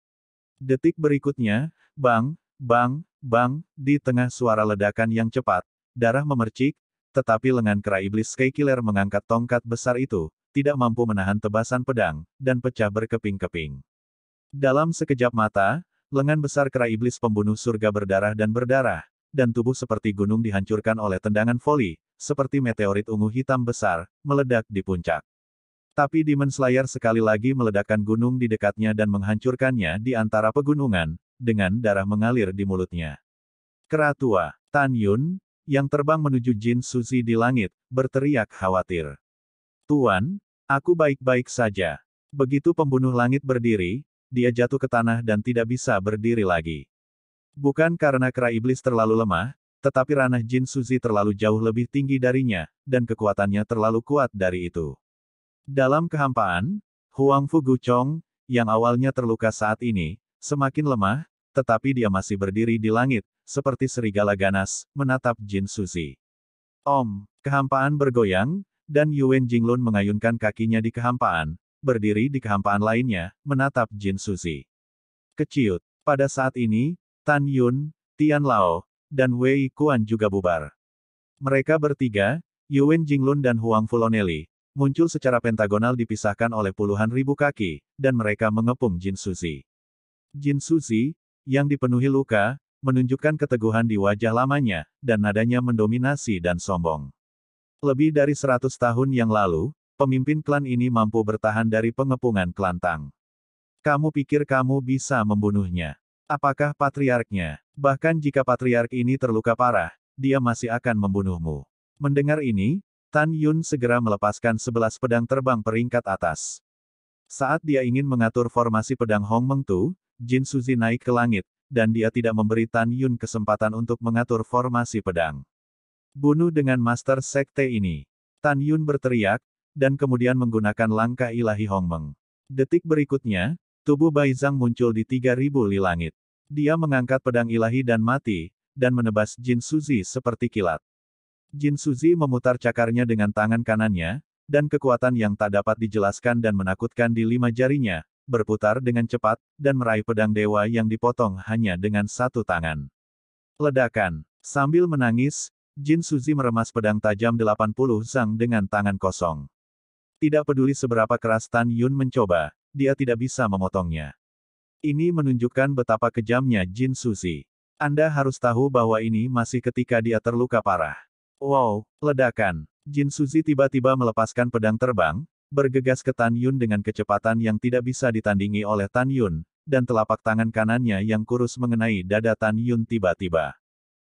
Detik berikutnya, bang, bang, bang, di tengah suara ledakan yang cepat, darah memercik, tetapi lengan kera iblis Sky mengangkat tongkat besar itu, tidak mampu menahan tebasan pedang, dan pecah berkeping-keping. Dalam sekejap mata, lengan besar kera iblis pembunuh surga berdarah dan berdarah, dan tubuh seperti gunung dihancurkan oleh tendangan voli, seperti meteorit ungu hitam besar, meledak di puncak. Tapi Demon Slayer sekali lagi meledakkan gunung di dekatnya dan menghancurkannya di antara pegunungan, dengan darah mengalir di mulutnya. Keratua, Tan Yun, yang terbang menuju Jin Suzy di langit, berteriak khawatir. Tuan, aku baik-baik saja. Begitu pembunuh langit berdiri, dia jatuh ke tanah dan tidak bisa berdiri lagi. Bukan karena kera iblis terlalu lemah, tetapi ranah Jin Suzi terlalu jauh lebih tinggi darinya, dan kekuatannya terlalu kuat dari itu. Dalam kehampaan, Huang Fu Gu Chong yang awalnya terluka saat ini, semakin lemah, tetapi dia masih berdiri di langit, seperti serigala ganas, menatap Jin Suzi. Om, kehampaan bergoyang, dan Yuan Jinglun mengayunkan kakinya di kehampaan, berdiri di kehampaan lainnya, menatap Jin Suzi. Keciut. Pada saat ini, Tan Yun, Tian Lao, dan Wei Kuan juga bubar. Mereka bertiga, Yuwen Jinglun dan Huang Fulonelli, muncul secara pentagonal dipisahkan oleh puluhan ribu kaki, dan mereka mengepung Jin Suzi. Jin Suzi, yang dipenuhi luka, menunjukkan keteguhan di wajah lamanya, dan nadanya mendominasi dan sombong. Lebih dari seratus tahun yang lalu, pemimpin klan ini mampu bertahan dari pengepungan Kelantang. Kamu pikir kamu bisa membunuhnya? Apakah patriarknya? Bahkan jika patriark ini terluka parah, dia masih akan membunuhmu. Mendengar ini, Tan Yun segera melepaskan sebelas pedang terbang peringkat atas. Saat dia ingin mengatur formasi pedang Hong Meng Tu, Jin Suzi naik ke langit, dan dia tidak memberi Tan Yun kesempatan untuk mengatur formasi pedang. Bunuh dengan Master Sekte ini. Tan Yun berteriak, dan kemudian menggunakan langkah ilahi Hong Meng. Detik berikutnya, Tubuh Bai Zhang muncul di 3000 li langit. Dia mengangkat pedang ilahi dan mati, dan menebas Jin Suzi seperti kilat. Jin Suzi memutar cakarnya dengan tangan kanannya, dan kekuatan yang tak dapat dijelaskan dan menakutkan di lima jarinya, berputar dengan cepat, dan meraih pedang dewa yang dipotong hanya dengan satu tangan. Ledakan. Sambil menangis, Jin Suzi meremas pedang tajam 80 Zhang dengan tangan kosong. Tidak peduli seberapa keras Tan Yun mencoba, dia tidak bisa memotongnya. Ini menunjukkan betapa kejamnya Jin Suzy. Anda harus tahu bahwa ini masih ketika dia terluka parah. Wow, ledakan. Jin Suzi tiba-tiba melepaskan pedang terbang, bergegas ke Tan Yun dengan kecepatan yang tidak bisa ditandingi oleh Tan Yun, dan telapak tangan kanannya yang kurus mengenai dada Tan Yun tiba-tiba.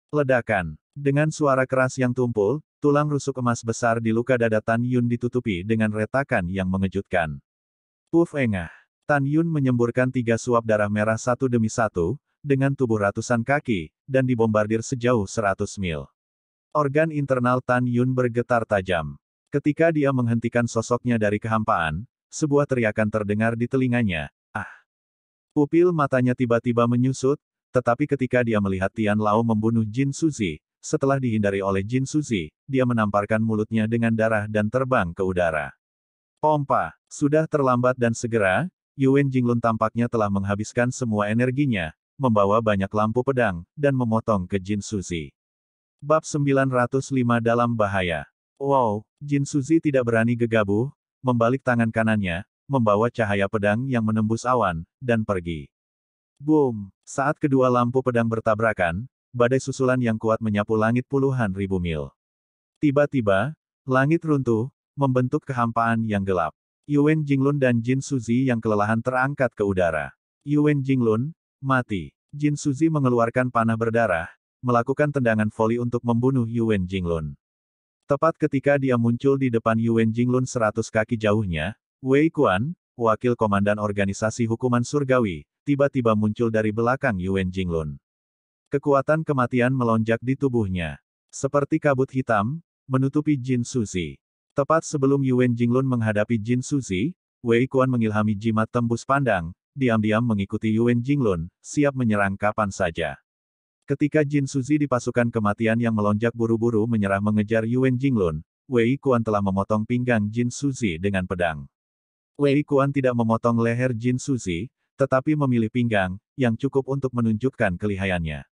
Ledakan. Dengan suara keras yang tumpul, tulang rusuk emas besar di luka dada Tan Yun ditutupi dengan retakan yang mengejutkan. Puf engah. Tan Yun menyemburkan tiga suap darah merah satu demi satu, dengan tubuh ratusan kaki, dan dibombardir sejauh seratus mil. Organ internal Tan Yun bergetar tajam. Ketika dia menghentikan sosoknya dari kehampaan, sebuah teriakan terdengar di telinganya, ah. Pupil matanya tiba-tiba menyusut, tetapi ketika dia melihat Tian Lao membunuh Jin Suzi, setelah dihindari oleh Jin Suzi, dia menamparkan mulutnya dengan darah dan terbang ke udara. Pompa, sudah terlambat dan segera, Yuan Jinglun tampaknya telah menghabiskan semua energinya, membawa banyak lampu pedang, dan memotong ke Jin Suzi. Bab 905 Dalam Bahaya Wow, Jin Suzi tidak berani gegabah, membalik tangan kanannya, membawa cahaya pedang yang menembus awan, dan pergi. Boom! Saat kedua lampu pedang bertabrakan, badai susulan yang kuat menyapu langit puluhan ribu mil. Tiba-tiba, langit runtuh, membentuk kehampaan yang gelap. Yuan Jinglun dan Jin Suzi yang kelelahan terangkat ke udara. Yuan Jinglun, mati. Jin Suzi mengeluarkan panah berdarah, melakukan tendangan voli untuk membunuh Yuan Jinglun. Tepat ketika dia muncul di depan Yuan Jinglun 100 kaki jauhnya, Wei Kuan, wakil komandan organisasi hukuman surgawi, tiba-tiba muncul dari belakang Yuan Jinglun. Kekuatan kematian melonjak di tubuhnya. Seperti kabut hitam, menutupi Jin Suzi. Tepat sebelum Yuan Jinglun menghadapi Jin Suzi, Wei Kuan mengilhami jimat tembus pandang, diam-diam mengikuti Yuan Jinglun, siap menyerang kapan saja. Ketika Jin Suzi di pasukan kematian yang melonjak buru-buru menyerah mengejar Yuan Jinglun, Wei Kuan telah memotong pinggang Jin Suzi dengan pedang. Wei Kuan tidak memotong leher Jin Suzi, tetapi memilih pinggang, yang cukup untuk menunjukkan kelihayannya.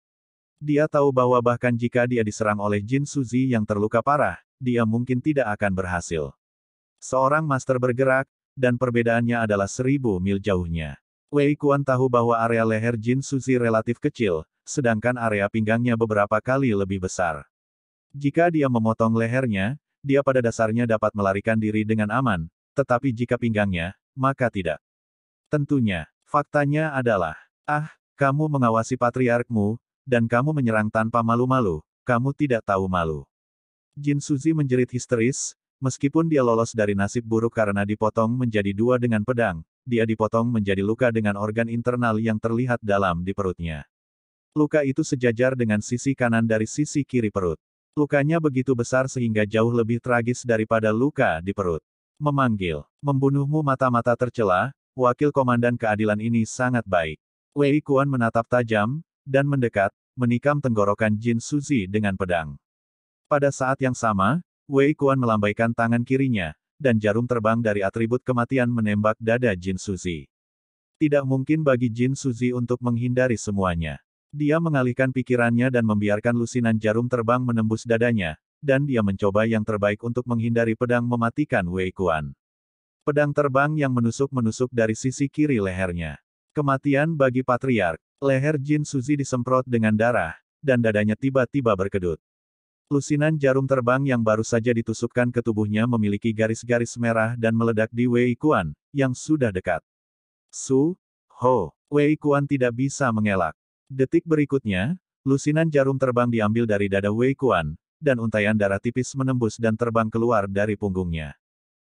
Dia tahu bahwa bahkan jika dia diserang oleh Jin Suzi yang terluka parah, dia mungkin tidak akan berhasil. Seorang master bergerak, dan perbedaannya adalah seribu mil jauhnya. Wei Kuan tahu bahwa area leher Jin Suzi relatif kecil, sedangkan area pinggangnya beberapa kali lebih besar. Jika dia memotong lehernya, dia pada dasarnya dapat melarikan diri dengan aman, tetapi jika pinggangnya, maka tidak. Tentunya, faktanya adalah, ah, kamu mengawasi patriarkmu, dan kamu menyerang tanpa malu-malu, kamu tidak tahu malu. Jin Suzi menjerit histeris, meskipun dia lolos dari nasib buruk karena dipotong menjadi dua dengan pedang, dia dipotong menjadi luka dengan organ internal yang terlihat dalam di perutnya. Luka itu sejajar dengan sisi kanan dari sisi kiri perut. Lukanya begitu besar sehingga jauh lebih tragis daripada luka di perut. Memanggil, membunuhmu mata-mata tercela, wakil komandan keadilan ini sangat baik. Wei Kuan menatap tajam, dan mendekat, menikam tenggorokan Jin Suzi dengan pedang. Pada saat yang sama, Wei Kuan melambaikan tangan kirinya, dan jarum terbang dari atribut kematian menembak dada Jin Suzi. Tidak mungkin bagi Jin Suzi untuk menghindari semuanya. Dia mengalihkan pikirannya dan membiarkan lusinan jarum terbang menembus dadanya, dan dia mencoba yang terbaik untuk menghindari pedang mematikan Wei Kuan. Pedang terbang yang menusuk-menusuk dari sisi kiri lehernya. Kematian bagi patriark, leher Jin Suzi disemprot dengan darah, dan dadanya tiba-tiba berkedut. Lusinan jarum terbang yang baru saja ditusukkan ke tubuhnya memiliki garis-garis merah dan meledak di Wei Kuan, yang sudah dekat. Su, Ho, Wei Kuan tidak bisa mengelak. Detik berikutnya, lusinan jarum terbang diambil dari dada Wei Kuan, dan untaian darah tipis menembus dan terbang keluar dari punggungnya.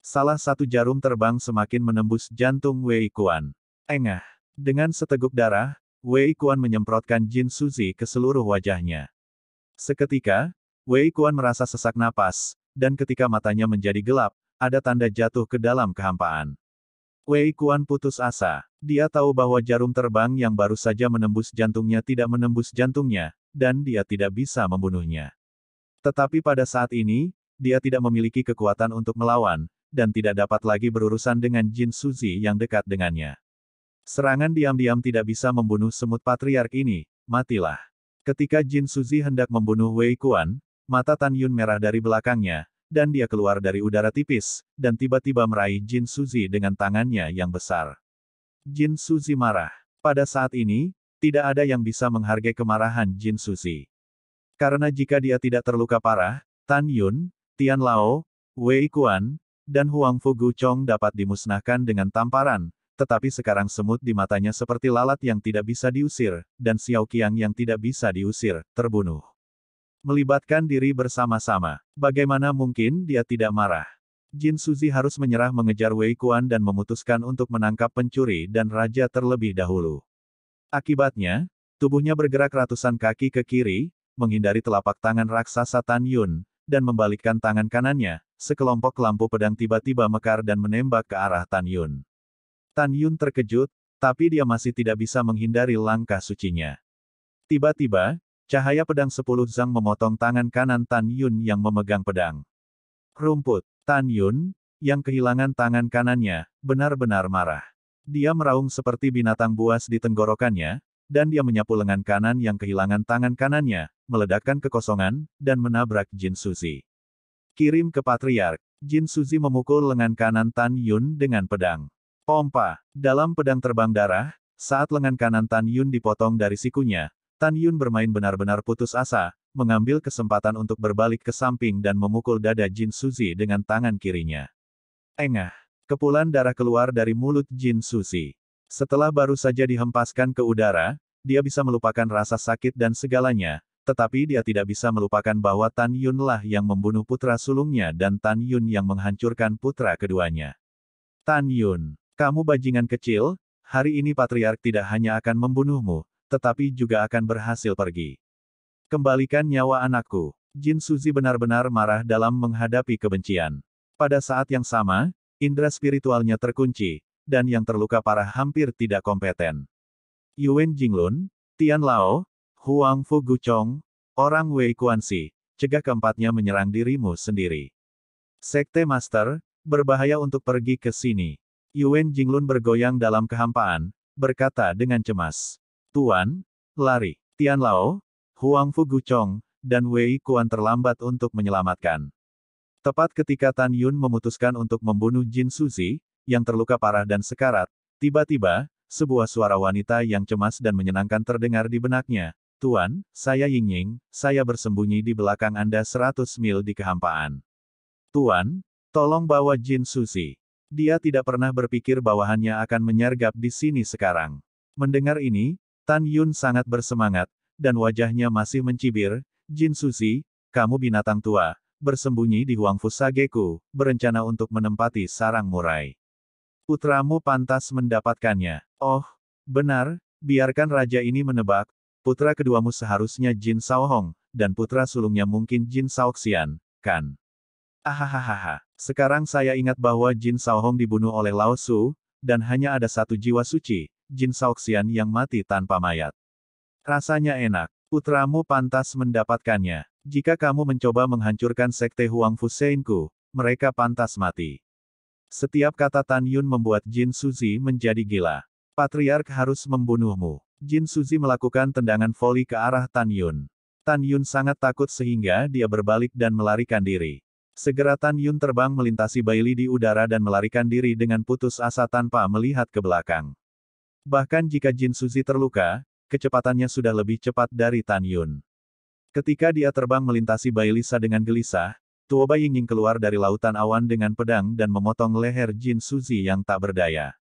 Salah satu jarum terbang semakin menembus jantung Wei Kuan. Engah. Dengan seteguk darah, Wei Kuan menyemprotkan Jin Suzi ke seluruh wajahnya. Seketika, Wei Kuan merasa sesak napas, dan ketika matanya menjadi gelap, ada tanda jatuh ke dalam kehampaan. Wei Kuan putus asa. Dia tahu bahwa jarum terbang yang baru saja menembus jantungnya tidak menembus jantungnya, dan dia tidak bisa membunuhnya. Tetapi pada saat ini, dia tidak memiliki kekuatan untuk melawan, dan tidak dapat lagi berurusan dengan Jin Suzi yang dekat dengannya. Serangan diam-diam tidak bisa membunuh semut patriark ini, matilah. Ketika Jin Suzi hendak membunuh Wei Kuan, Mata Tan Yun merah dari belakangnya, dan dia keluar dari udara tipis, dan tiba-tiba meraih Jin Suzi dengan tangannya yang besar. Jin Suzi marah. Pada saat ini, tidak ada yang bisa menghargai kemarahan Jin Suzi. Karena jika dia tidak terluka parah, Tan Yun, Tian Lao, Wei Kuan, dan Huang Gu Chong dapat dimusnahkan dengan tamparan, tetapi sekarang semut di matanya seperti lalat yang tidak bisa diusir, dan Xiao Qiang yang tidak bisa diusir, terbunuh melibatkan diri bersama-sama. Bagaimana mungkin dia tidak marah? Jin Suzi harus menyerah mengejar Wei Kuan dan memutuskan untuk menangkap pencuri dan raja terlebih dahulu. Akibatnya, tubuhnya bergerak ratusan kaki ke kiri, menghindari telapak tangan raksasa Tan Yun, dan membalikkan tangan kanannya, sekelompok lampu pedang tiba-tiba mekar dan menembak ke arah Tan Yun. Tan Yun terkejut, tapi dia masih tidak bisa menghindari langkah sucinya. Tiba-tiba, Cahaya pedang sepuluh zang memotong tangan kanan Tan Yun yang memegang pedang. Rumput, Tan Yun, yang kehilangan tangan kanannya, benar-benar marah. Dia meraung seperti binatang buas di tenggorokannya, dan dia menyapu lengan kanan yang kehilangan tangan kanannya, meledakkan kekosongan, dan menabrak Jin Suzy. Kirim ke Patriark, Jin Suzy memukul lengan kanan Tan Yun dengan pedang. Pompa, dalam pedang terbang darah, saat lengan kanan Tan Yun dipotong dari sikunya, Tan Yun bermain benar-benar putus asa, mengambil kesempatan untuk berbalik ke samping dan memukul dada Jin Suzy dengan tangan kirinya. Engah, kepulan darah keluar dari mulut Jin Suzy. Setelah baru saja dihempaskan ke udara, dia bisa melupakan rasa sakit dan segalanya, tetapi dia tidak bisa melupakan bahwa Tan Yun lah yang membunuh putra sulungnya dan Tan Yun yang menghancurkan putra keduanya. Tan Yun, kamu bajingan kecil, hari ini patriark tidak hanya akan membunuhmu, tetapi juga akan berhasil pergi. Kembalikan nyawa anakku. Jin Suzi benar-benar marah dalam menghadapi kebencian. Pada saat yang sama, indera spiritualnya terkunci, dan yang terluka parah hampir tidak kompeten. Yuan Jinglun, Tian Lao, Huang Fu Guchong, orang Wei Kuan Si, cegah keempatnya menyerang dirimu sendiri. Sekte Master, berbahaya untuk pergi ke sini. Yuan Jinglun bergoyang dalam kehampaan, berkata dengan cemas. Tuan, lari. Tian Lao, Huang Fu Gucong, dan Wei Kuan terlambat untuk menyelamatkan. Tepat ketika Tan Yun memutuskan untuk membunuh Jin Suzi, yang terluka parah dan sekarat, tiba-tiba, sebuah suara wanita yang cemas dan menyenangkan terdengar di benaknya. Tuan, saya Ying Ying, saya bersembunyi di belakang Anda 100 mil di kehampaan. Tuan, tolong bawa Jin Suzi. Dia tidak pernah berpikir bawahannya akan menyergap di sini sekarang. Mendengar ini, Tan Yun sangat bersemangat, dan wajahnya masih mencibir, Jin Susi, kamu binatang tua, bersembunyi di Huangfu Sageku, berencana untuk menempati sarang murai. Putramu pantas mendapatkannya. Oh, benar, biarkan raja ini menebak, putra keduamu seharusnya Jin Sao Hong, dan putra sulungnya mungkin Jin Sao Xian, kan? Ahahaha, sekarang saya ingat bahwa Jin Sao Hong dibunuh oleh Lao Su, dan hanya ada satu jiwa suci, Jin Saoxian yang mati tanpa mayat. Rasanya enak. Putramu pantas mendapatkannya. Jika kamu mencoba menghancurkan sekte Huang Fuseinku, mereka pantas mati. Setiap kata Tan Yun membuat Jin Suzi menjadi gila. Patriark harus membunuhmu. Jin Suzi melakukan tendangan voli ke arah Tan Yun. Tan Yun sangat takut sehingga dia berbalik dan melarikan diri. Segera Tan Yun terbang melintasi Bailey di udara dan melarikan diri dengan putus asa tanpa melihat ke belakang. Bahkan jika Jin Suzi terluka, kecepatannya sudah lebih cepat dari Tan Yun. Ketika dia terbang melintasi Bailisa dengan gelisah, Tuo Bai Yingying keluar dari lautan awan dengan pedang dan memotong leher Jin Suzi yang tak berdaya.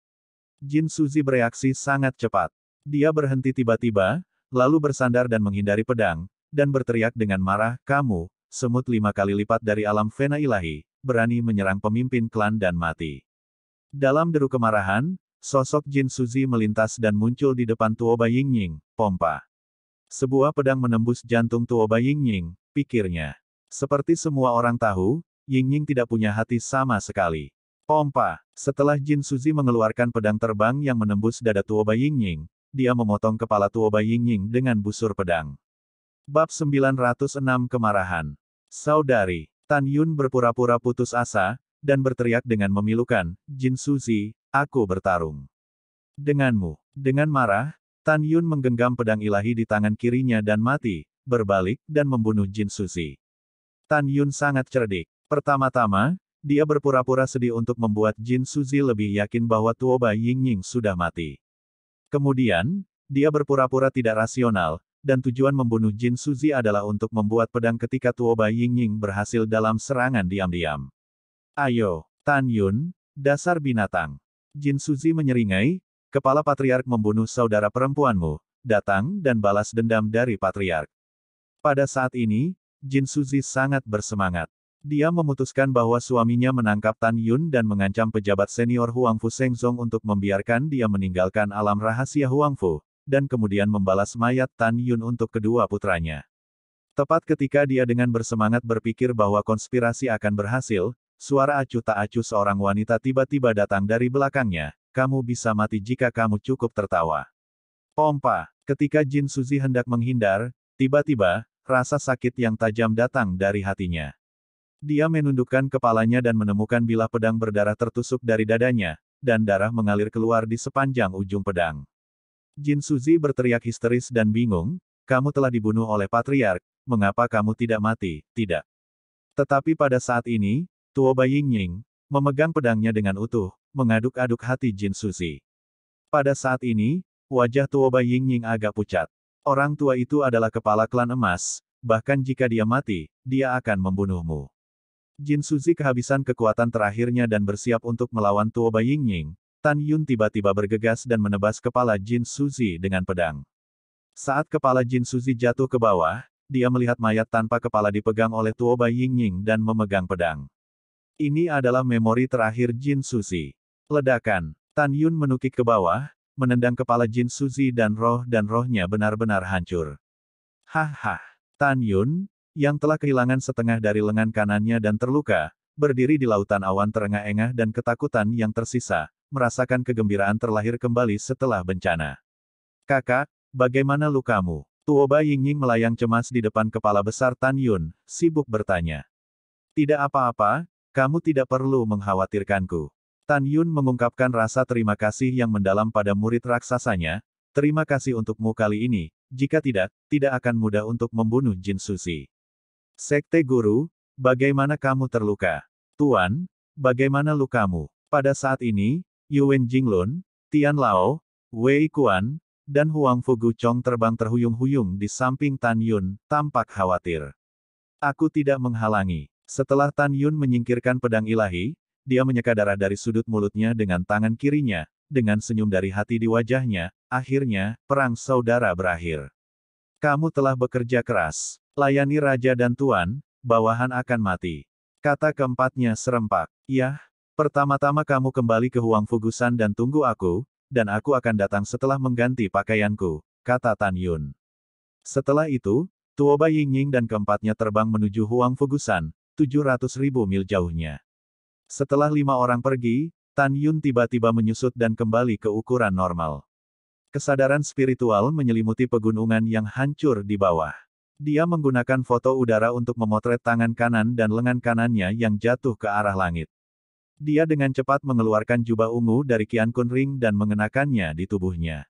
Jin Suzi bereaksi sangat cepat. Dia berhenti tiba-tiba, lalu bersandar dan menghindari pedang, dan berteriak dengan marah, kamu, semut lima kali lipat dari alam Vena ilahi, berani menyerang pemimpin klan dan mati. Dalam deru kemarahan, Sosok Jin Suzi melintas dan muncul di depan Tuoba Yingying, pompa. Sebuah pedang menembus jantung Tuoba Yingying, pikirnya. Seperti semua orang tahu, Yingying tidak punya hati sama sekali. Pompa, setelah Jin Suzi mengeluarkan pedang terbang yang menembus dada Tuoba Yingying, dia memotong kepala Tuoba Yingying dengan busur pedang. Bab 906 Kemarahan Saudari, Tan Yun berpura-pura putus asa, dan berteriak dengan memilukan, Jin Suzi, Aku bertarung. Denganmu. Dengan marah, Tan Yun menggenggam pedang ilahi di tangan kirinya dan mati, berbalik, dan membunuh Jin Susi. Tan Yun sangat cerdik. Pertama-tama, dia berpura-pura sedih untuk membuat Jin Suzi lebih yakin bahwa Tuoba Yingying sudah mati. Kemudian, dia berpura-pura tidak rasional, dan tujuan membunuh Jin Suzi adalah untuk membuat pedang ketika Tuoba Yingying berhasil dalam serangan diam-diam. Ayo, Tan Yun, dasar binatang. Jin Suzi menyeringai, kepala patriark membunuh saudara perempuanmu, datang dan balas dendam dari patriark. Pada saat ini, Jin Suzi sangat bersemangat. Dia memutuskan bahwa suaminya menangkap Tan Yun dan mengancam pejabat senior Huang Fu Zong untuk membiarkan dia meninggalkan alam rahasia Huang Fu, dan kemudian membalas mayat Tan Yun untuk kedua putranya. Tepat ketika dia dengan bersemangat berpikir bahwa konspirasi akan berhasil, Suara acuh tak acuh seorang wanita tiba-tiba datang dari belakangnya, kamu bisa mati jika kamu cukup tertawa. Pompa, ketika Jin Suzy hendak menghindar, tiba-tiba, rasa sakit yang tajam datang dari hatinya. Dia menundukkan kepalanya dan menemukan bilah pedang berdarah tertusuk dari dadanya, dan darah mengalir keluar di sepanjang ujung pedang. Jin Suzy berteriak histeris dan bingung, kamu telah dibunuh oleh patriark, mengapa kamu tidak mati, tidak. Tetapi pada saat ini, Tuo Bai Ying, memegang pedangnya dengan utuh, mengaduk-aduk hati Jin Suzy. Pada saat ini, wajah Tuo Bai Ying agak pucat. Orang tua itu adalah kepala klan emas, bahkan jika dia mati, dia akan membunuhmu. Jin Suzi kehabisan kekuatan terakhirnya dan bersiap untuk melawan Tuo Bai Ying, Tan Yun tiba-tiba bergegas dan menebas kepala Jin Suzi dengan pedang. Saat kepala Jin Suzi jatuh ke bawah, dia melihat mayat tanpa kepala dipegang oleh Tuo Bai Ying Ying dan memegang pedang. Ini adalah memori terakhir Jin Suzy. Ledakan. Tan Yun menukik ke bawah, menendang kepala Jin Suzy dan roh dan rohnya benar-benar hancur. Haha. Tan Yun, yang telah kehilangan setengah dari lengan kanannya dan terluka, berdiri di lautan awan terengah-engah dan ketakutan yang tersisa, merasakan kegembiraan terlahir kembali setelah bencana. Kakak, bagaimana lukamu? Tuoba Yingying melayang cemas di depan kepala besar Tan Yun, sibuk bertanya. Tidak apa-apa, kamu tidak perlu mengkhawatirkanku. Tan Yun mengungkapkan rasa terima kasih yang mendalam pada murid raksasanya, terima kasih untukmu kali ini, jika tidak, tidak akan mudah untuk membunuh Jin Susi. Sekte Guru, bagaimana kamu terluka? Tuan, bagaimana lukamu? Pada saat ini, Yuwen Jinglun, Tian Lao, Wei Kuan, dan Huang Fugu Chong terbang terhuyung-huyung di samping Tan Yun, tampak khawatir. Aku tidak menghalangi. Setelah Tan Yun menyingkirkan pedang ilahi, dia menyeka darah dari sudut mulutnya dengan tangan kirinya, dengan senyum dari hati di wajahnya, akhirnya, perang saudara berakhir. Kamu telah bekerja keras, layani raja dan tuan, bawahan akan mati. Kata keempatnya serempak, Yah, pertama-tama kamu kembali ke Huang Fugusan dan tunggu aku, dan aku akan datang setelah mengganti pakaianku, kata Tan Yun. Setelah itu, Tuoba Yingying dan keempatnya terbang menuju Huang Fugusan, 700 ribu mil jauhnya. Setelah lima orang pergi, Tan Yun tiba-tiba menyusut dan kembali ke ukuran normal. Kesadaran spiritual menyelimuti pegunungan yang hancur di bawah. Dia menggunakan foto udara untuk memotret tangan kanan dan lengan kanannya yang jatuh ke arah langit. Dia dengan cepat mengeluarkan jubah ungu dari Kian Kun Ring dan mengenakannya di tubuhnya.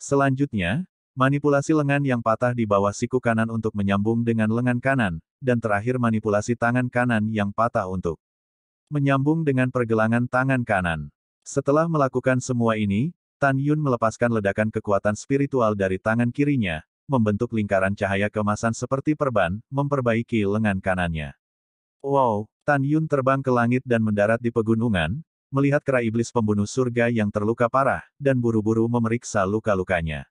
Selanjutnya, Manipulasi lengan yang patah di bawah siku kanan untuk menyambung dengan lengan kanan, dan terakhir manipulasi tangan kanan yang patah untuk menyambung dengan pergelangan tangan kanan. Setelah melakukan semua ini, Tan Yun melepaskan ledakan kekuatan spiritual dari tangan kirinya, membentuk lingkaran cahaya kemasan seperti perban, memperbaiki lengan kanannya. Wow, Tan Yun terbang ke langit dan mendarat di pegunungan, melihat kera iblis pembunuh surga yang terluka parah, dan buru-buru memeriksa luka-lukanya.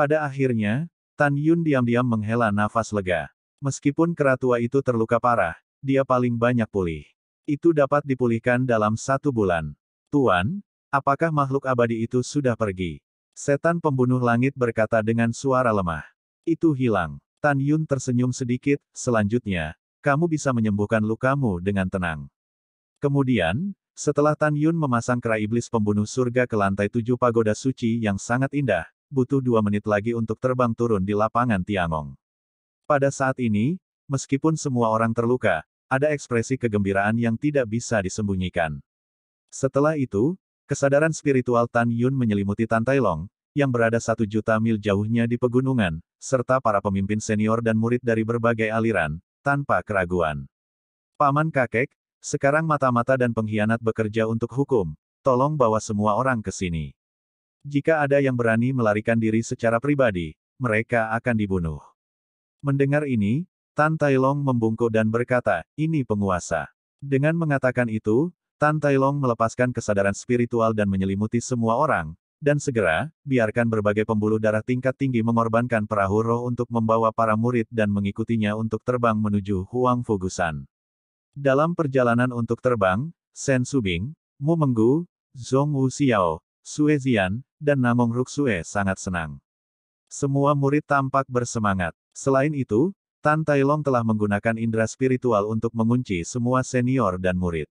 Pada akhirnya, Tan Yun diam-diam menghela nafas lega. Meskipun keratua itu terluka parah, dia paling banyak pulih. Itu dapat dipulihkan dalam satu bulan. Tuan, apakah makhluk abadi itu sudah pergi? Setan pembunuh langit berkata dengan suara lemah. Itu hilang. Tan Yun tersenyum sedikit, selanjutnya, kamu bisa menyembuhkan lukamu dengan tenang. Kemudian, setelah Tan Yun memasang kera iblis pembunuh surga ke lantai tujuh pagoda suci yang sangat indah, butuh dua menit lagi untuk terbang turun di lapangan Tiangong. Pada saat ini, meskipun semua orang terluka, ada ekspresi kegembiraan yang tidak bisa disembunyikan. Setelah itu, kesadaran spiritual Tan Yun menyelimuti Tan Tai Long, yang berada satu juta mil jauhnya di pegunungan, serta para pemimpin senior dan murid dari berbagai aliran, tanpa keraguan. Paman kakek, sekarang mata-mata dan pengkhianat bekerja untuk hukum, tolong bawa semua orang ke sini. Jika ada yang berani melarikan diri secara pribadi, mereka akan dibunuh. Mendengar ini, Tan Long membungkuk dan berkata, ini penguasa. Dengan mengatakan itu, Tan Long melepaskan kesadaran spiritual dan menyelimuti semua orang, dan segera, biarkan berbagai pembuluh darah tingkat tinggi mengorbankan perahu roh untuk membawa para murid dan mengikutinya untuk terbang menuju Huang Fugusan. Dalam perjalanan untuk terbang, Sen Subing, Mu Menggu, Zhong Wu Xiao, Sue Zian, dan Namong Ruksue sangat senang. Semua murid tampak bersemangat. Selain itu, Tan Long telah menggunakan indera spiritual untuk mengunci semua senior dan murid.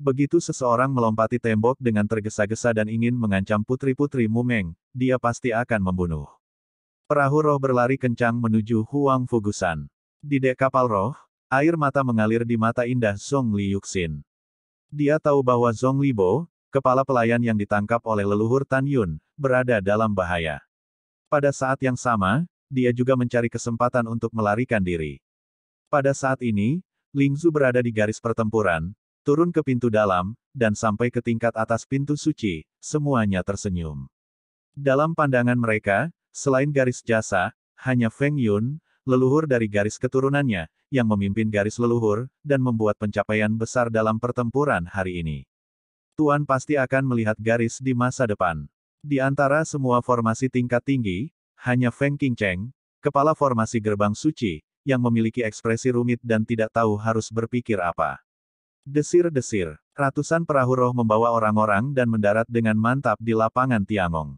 Begitu seseorang melompati tembok dengan tergesa-gesa dan ingin mengancam putri-putri Mumeng, dia pasti akan membunuh. Perahu roh berlari kencang menuju Huang Fugusan. Di dek kapal roh, air mata mengalir di mata indah Zhong Li Yuxin. Dia tahu bahwa Zhong Libo, kepala pelayan yang ditangkap oleh leluhur Tan Yun, berada dalam bahaya. Pada saat yang sama, dia juga mencari kesempatan untuk melarikan diri. Pada saat ini, Ling Zu berada di garis pertempuran, turun ke pintu dalam, dan sampai ke tingkat atas pintu suci, semuanya tersenyum. Dalam pandangan mereka, selain garis jasa, hanya Feng Yun, leluhur dari garis keturunannya, yang memimpin garis leluhur, dan membuat pencapaian besar dalam pertempuran hari ini. Tuan pasti akan melihat garis di masa depan. Di antara semua formasi tingkat tinggi, hanya Feng Qingcheng, kepala formasi gerbang suci, yang memiliki ekspresi rumit dan tidak tahu harus berpikir apa. Desir-desir, ratusan perahu roh membawa orang-orang dan mendarat dengan mantap di lapangan Tiangong.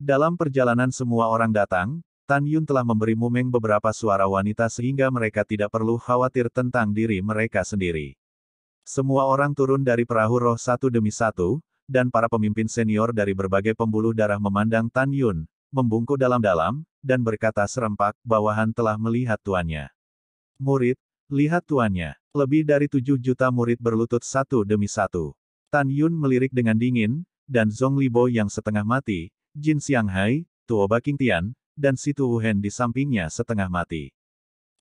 Dalam perjalanan semua orang datang, Tan Yun telah memberi Mumeng beberapa suara wanita sehingga mereka tidak perlu khawatir tentang diri mereka sendiri. Semua orang turun dari perahu roh satu demi satu, dan para pemimpin senior dari berbagai pembuluh darah memandang Tan Yun, membungkuk dalam-dalam, dan berkata serempak, bawahan telah melihat tuannya. Murid, lihat tuannya. Lebih dari tujuh juta murid berlutut satu demi satu. Tan Yun melirik dengan dingin, dan Zhong Libo yang setengah mati, Jin Xianghai, Tuo Baking Tian, dan Situ Wuhen di sampingnya setengah mati.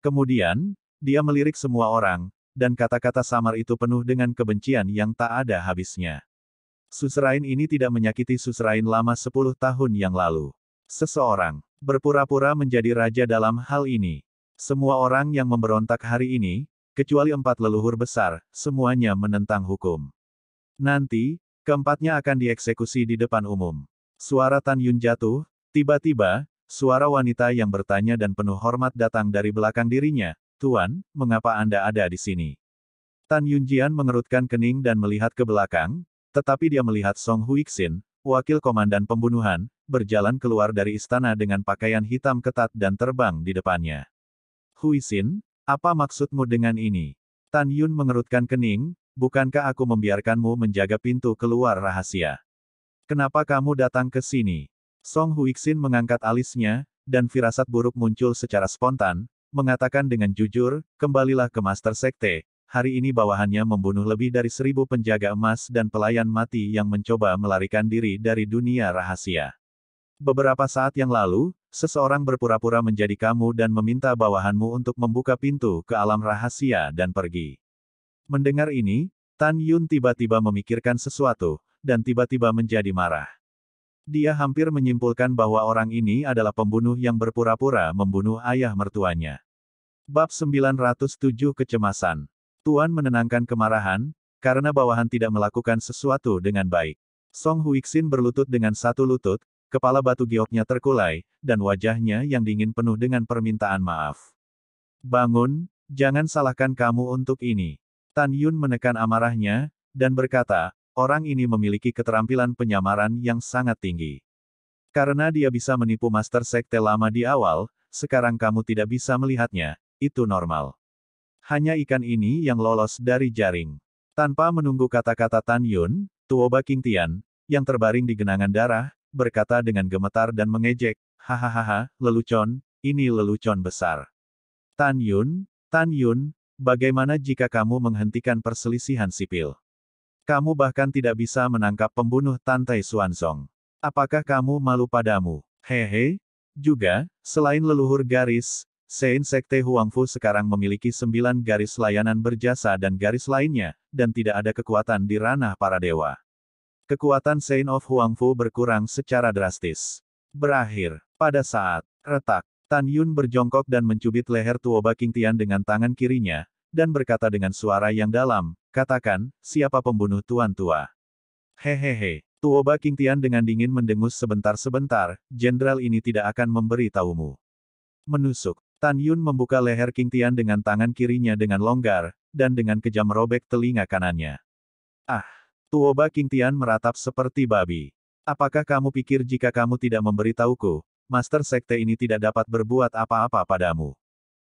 Kemudian, dia melirik semua orang, dan kata-kata samar itu penuh dengan kebencian yang tak ada habisnya. Susrain ini tidak menyakiti susrain lama 10 tahun yang lalu. Seseorang berpura-pura menjadi raja dalam hal ini. Semua orang yang memberontak hari ini, kecuali empat leluhur besar, semuanya menentang hukum. Nanti, keempatnya akan dieksekusi di depan umum. Suara Tan Yun jatuh, tiba-tiba, suara wanita yang bertanya dan penuh hormat datang dari belakang dirinya, Tuan, mengapa Anda ada di sini? Tan Yunjian mengerutkan kening dan melihat ke belakang, tetapi dia melihat Song Huixin, wakil komandan pembunuhan, berjalan keluar dari istana dengan pakaian hitam ketat dan terbang di depannya. Huixin, apa maksudmu dengan ini? Tan Yun mengerutkan kening, bukankah aku membiarkanmu menjaga pintu keluar rahasia? Kenapa kamu datang ke sini? Song Huixin mengangkat alisnya, dan firasat buruk muncul secara spontan, mengatakan dengan jujur, kembalilah ke Master Sekte, hari ini bawahannya membunuh lebih dari seribu penjaga emas dan pelayan mati yang mencoba melarikan diri dari dunia rahasia. Beberapa saat yang lalu, seseorang berpura-pura menjadi kamu dan meminta bawahanmu untuk membuka pintu ke alam rahasia dan pergi. Mendengar ini, Tan Yun tiba-tiba memikirkan sesuatu, dan tiba-tiba menjadi marah. Dia hampir menyimpulkan bahwa orang ini adalah pembunuh yang berpura-pura membunuh ayah mertuanya. Bab 907 Kecemasan Tuan menenangkan kemarahan, karena bawahan tidak melakukan sesuatu dengan baik. Song Huixin berlutut dengan satu lutut, kepala batu gioknya terkulai, dan wajahnya yang dingin penuh dengan permintaan maaf. Bangun, jangan salahkan kamu untuk ini. Tan Yun menekan amarahnya, dan berkata, Orang ini memiliki keterampilan penyamaran yang sangat tinggi. Karena dia bisa menipu Master Sekte lama di awal, sekarang kamu tidak bisa melihatnya, itu normal. Hanya ikan ini yang lolos dari jaring. Tanpa menunggu kata-kata Tan Yun, Tuoba King Tian, yang terbaring di genangan darah, berkata dengan gemetar dan mengejek, Hahaha, lelucon, ini lelucon besar. Tan Yun, Tan Yun, bagaimana jika kamu menghentikan perselisihan sipil? Kamu bahkan tidak bisa menangkap pembunuh Tantai Suansong. Apakah kamu malu padamu? Hehe. Juga, selain leluhur garis, Sein Sekte Huangfu sekarang memiliki sembilan garis layanan berjasa dan garis lainnya, dan tidak ada kekuatan di ranah para dewa. Kekuatan Sein of Huangfu berkurang secara drastis. Berakhir, pada saat, retak, Tan Yun berjongkok dan mencubit leher Tuoba Tian dengan tangan kirinya, dan berkata dengan suara yang dalam, Katakan, siapa pembunuh tuan tua? Hehehe, Tuoba Kingtian dengan dingin mendengus sebentar-sebentar, jenderal ini tidak akan memberi tahumu. Menusuk, Tan Yun membuka leher Kingtian dengan tangan kirinya dengan longgar, dan dengan kejam robek telinga kanannya. Ah, Tuoba Kingtian meratap seperti babi. Apakah kamu pikir jika kamu tidak memberitahuku, Master Sekte ini tidak dapat berbuat apa-apa padamu?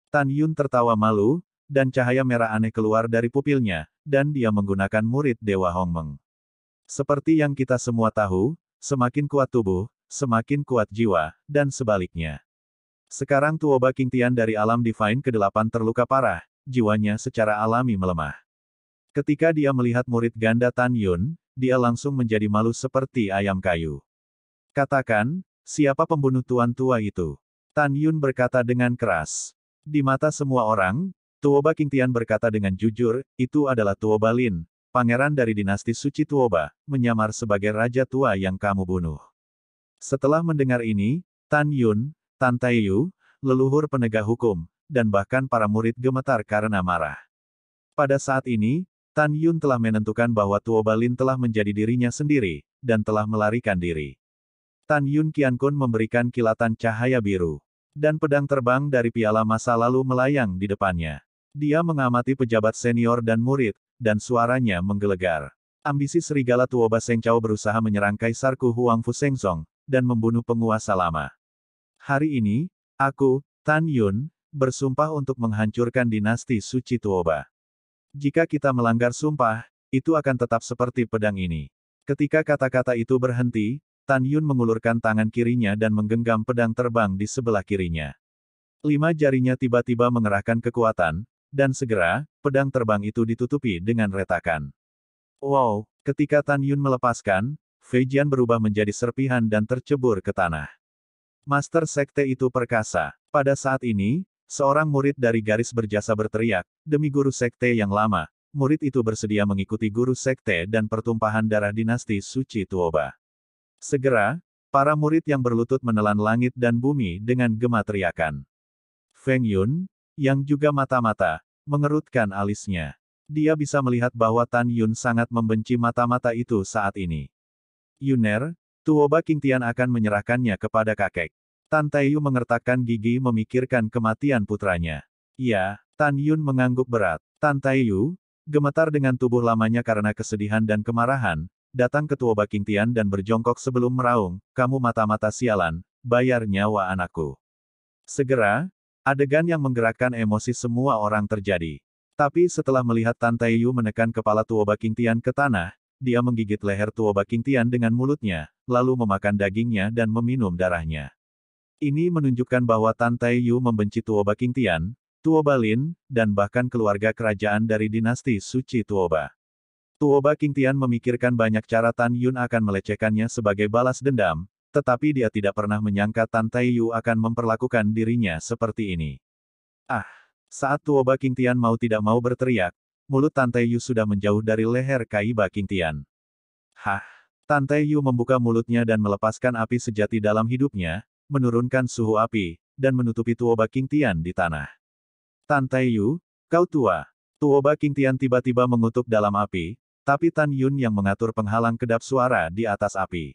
Tan Yun tertawa malu, dan cahaya merah aneh keluar dari pupilnya, dan dia menggunakan murid Dewa Hong Meng. Seperti yang kita semua tahu, semakin kuat tubuh, semakin kuat jiwa, dan sebaliknya. Sekarang Tuoba Tian dari alam Divine ke-8 terluka parah, jiwanya secara alami melemah. Ketika dia melihat murid ganda Tan Yun, dia langsung menjadi malu seperti ayam kayu. Katakan, siapa pembunuh tuan tua itu? Tan Yun berkata dengan keras. Di mata semua orang, Tuoba Tian berkata dengan jujur, itu adalah Tuoba Lin, pangeran dari dinasti suci Tuoba, menyamar sebagai raja tua yang kamu bunuh. Setelah mendengar ini, Tan Yun, Tan Taiyu, leluhur penegak hukum, dan bahkan para murid gemetar karena marah. Pada saat ini, Tan Yun telah menentukan bahwa Tuoba Lin telah menjadi dirinya sendiri, dan telah melarikan diri. Tan Yun Kian Kun memberikan kilatan cahaya biru, dan pedang terbang dari piala masa lalu melayang di depannya. Dia mengamati pejabat senior dan murid, dan suaranya menggelegar. Ambisi serigala Tuoba Sengcao berusaha menyerang Kaisar Ku Huangfu Sengsong, dan membunuh penguasa lama. Hari ini, aku, Tan Yun, bersumpah untuk menghancurkan dinasti suci Tuoba. Jika kita melanggar sumpah, itu akan tetap seperti pedang ini. Ketika kata-kata itu berhenti, Tan Yun mengulurkan tangan kirinya dan menggenggam pedang terbang di sebelah kirinya. Lima jarinya tiba-tiba mengerahkan kekuatan, dan segera, pedang terbang itu ditutupi dengan retakan. Wow, ketika Tan Yun melepaskan, Jian berubah menjadi serpihan dan tercebur ke tanah. Master Sekte itu perkasa. Pada saat ini, seorang murid dari garis berjasa berteriak, demi guru Sekte yang lama, murid itu bersedia mengikuti guru Sekte dan pertumpahan darah dinasti Suci Tuoba. Segera, para murid yang berlutut menelan langit dan bumi dengan gema teriakan. Feng Yun, yang juga mata-mata, mengerutkan alisnya. Dia bisa melihat bahwa Tan Yun sangat membenci mata-mata itu saat ini. Yuner, Tuoba Kingtian akan menyerahkannya kepada kakek. Tan Taiyu mengertakkan gigi memikirkan kematian putranya. Ya, Tan Yun mengangguk berat. Tan Taiyu, gemetar dengan tubuh lamanya karena kesedihan dan kemarahan, datang ke Tuoba Kingtian dan berjongkok sebelum meraung, kamu mata-mata sialan, bayar nyawa anakku. Segera, Adegan yang menggerakkan emosi semua orang terjadi. Tapi setelah melihat Tante Yu menekan kepala Tuoba Kingtian ke tanah, dia menggigit leher Tuoba Kingtian dengan mulutnya, lalu memakan dagingnya dan meminum darahnya. Ini menunjukkan bahwa Tante Yu membenci Tuoba Kingtian, Tuoba Lin, dan bahkan keluarga kerajaan dari dinasti Suci Tuoba. Tuoba Kingtian memikirkan banyak cara Tan Yun akan melecehkannya sebagai balas dendam, tetapi dia tidak pernah menyangka Tan Yu akan memperlakukan dirinya seperti ini. Ah! Saat Tuoba Tian mau tidak mau berteriak, mulut Tan Yu sudah menjauh dari leher Kai King Tian. Hah! Tan Yu membuka mulutnya dan melepaskan api sejati dalam hidupnya, menurunkan suhu api, dan menutupi Tuoba Tian di tanah. Tan Yu, kau tua! Tuoba Tian tiba-tiba mengutuk dalam api, tapi Tan Yun yang mengatur penghalang kedap suara di atas api.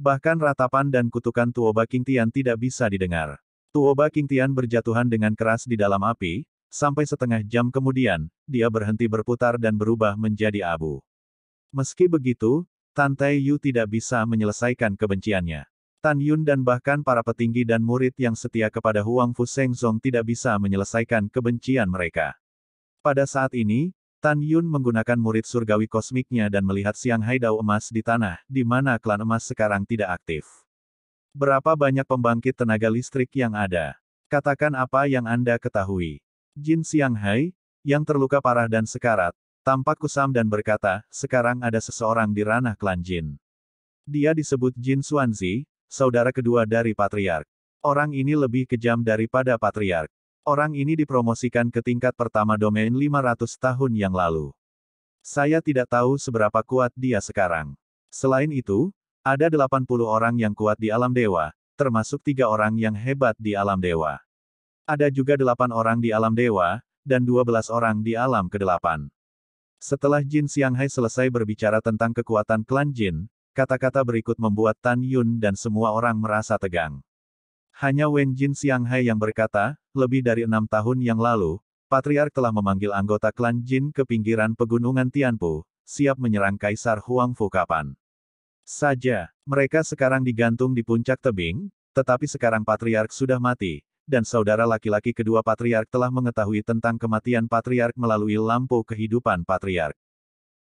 Bahkan ratapan dan kutukan Tuoba Kingtian tidak bisa didengar. Tuoba Kingtian berjatuhan dengan keras di dalam api, sampai setengah jam kemudian, dia berhenti berputar dan berubah menjadi abu. Meski begitu, Tan Tai Yu tidak bisa menyelesaikan kebenciannya. Tan Yun dan bahkan para petinggi dan murid yang setia kepada Huang Fu Zong tidak bisa menyelesaikan kebencian mereka. Pada saat ini, Tan Yun menggunakan murid surgawi kosmiknya dan melihat Siang haidau emas di tanah, di mana klan emas sekarang tidak aktif. Berapa banyak pembangkit tenaga listrik yang ada? Katakan apa yang Anda ketahui. Jin Siang Hai, yang terluka parah dan sekarat, tampak kusam dan berkata, sekarang ada seseorang di ranah klan Jin. Dia disebut Jin Suanzi, saudara kedua dari Patriark. Orang ini lebih kejam daripada Patriark. Orang ini dipromosikan ke tingkat pertama domain 500 tahun yang lalu. Saya tidak tahu seberapa kuat dia sekarang. Selain itu, ada 80 orang yang kuat di alam dewa, termasuk tiga orang yang hebat di alam dewa. Ada juga delapan orang di alam dewa, dan 12 orang di alam kedelapan. Setelah Jin Xianghai selesai berbicara tentang kekuatan klan Jin, kata-kata berikut membuat Tan Yun dan semua orang merasa tegang. Hanya Wen Jin Xianghai yang berkata, lebih dari enam tahun yang lalu, Patriark telah memanggil anggota klan Jin ke pinggiran pegunungan Tianpu, siap menyerang Kaisar Huangfu kapan. Saja, mereka sekarang digantung di puncak tebing, tetapi sekarang Patriark sudah mati, dan saudara laki-laki kedua Patriark telah mengetahui tentang kematian Patriark melalui lampu kehidupan Patriark.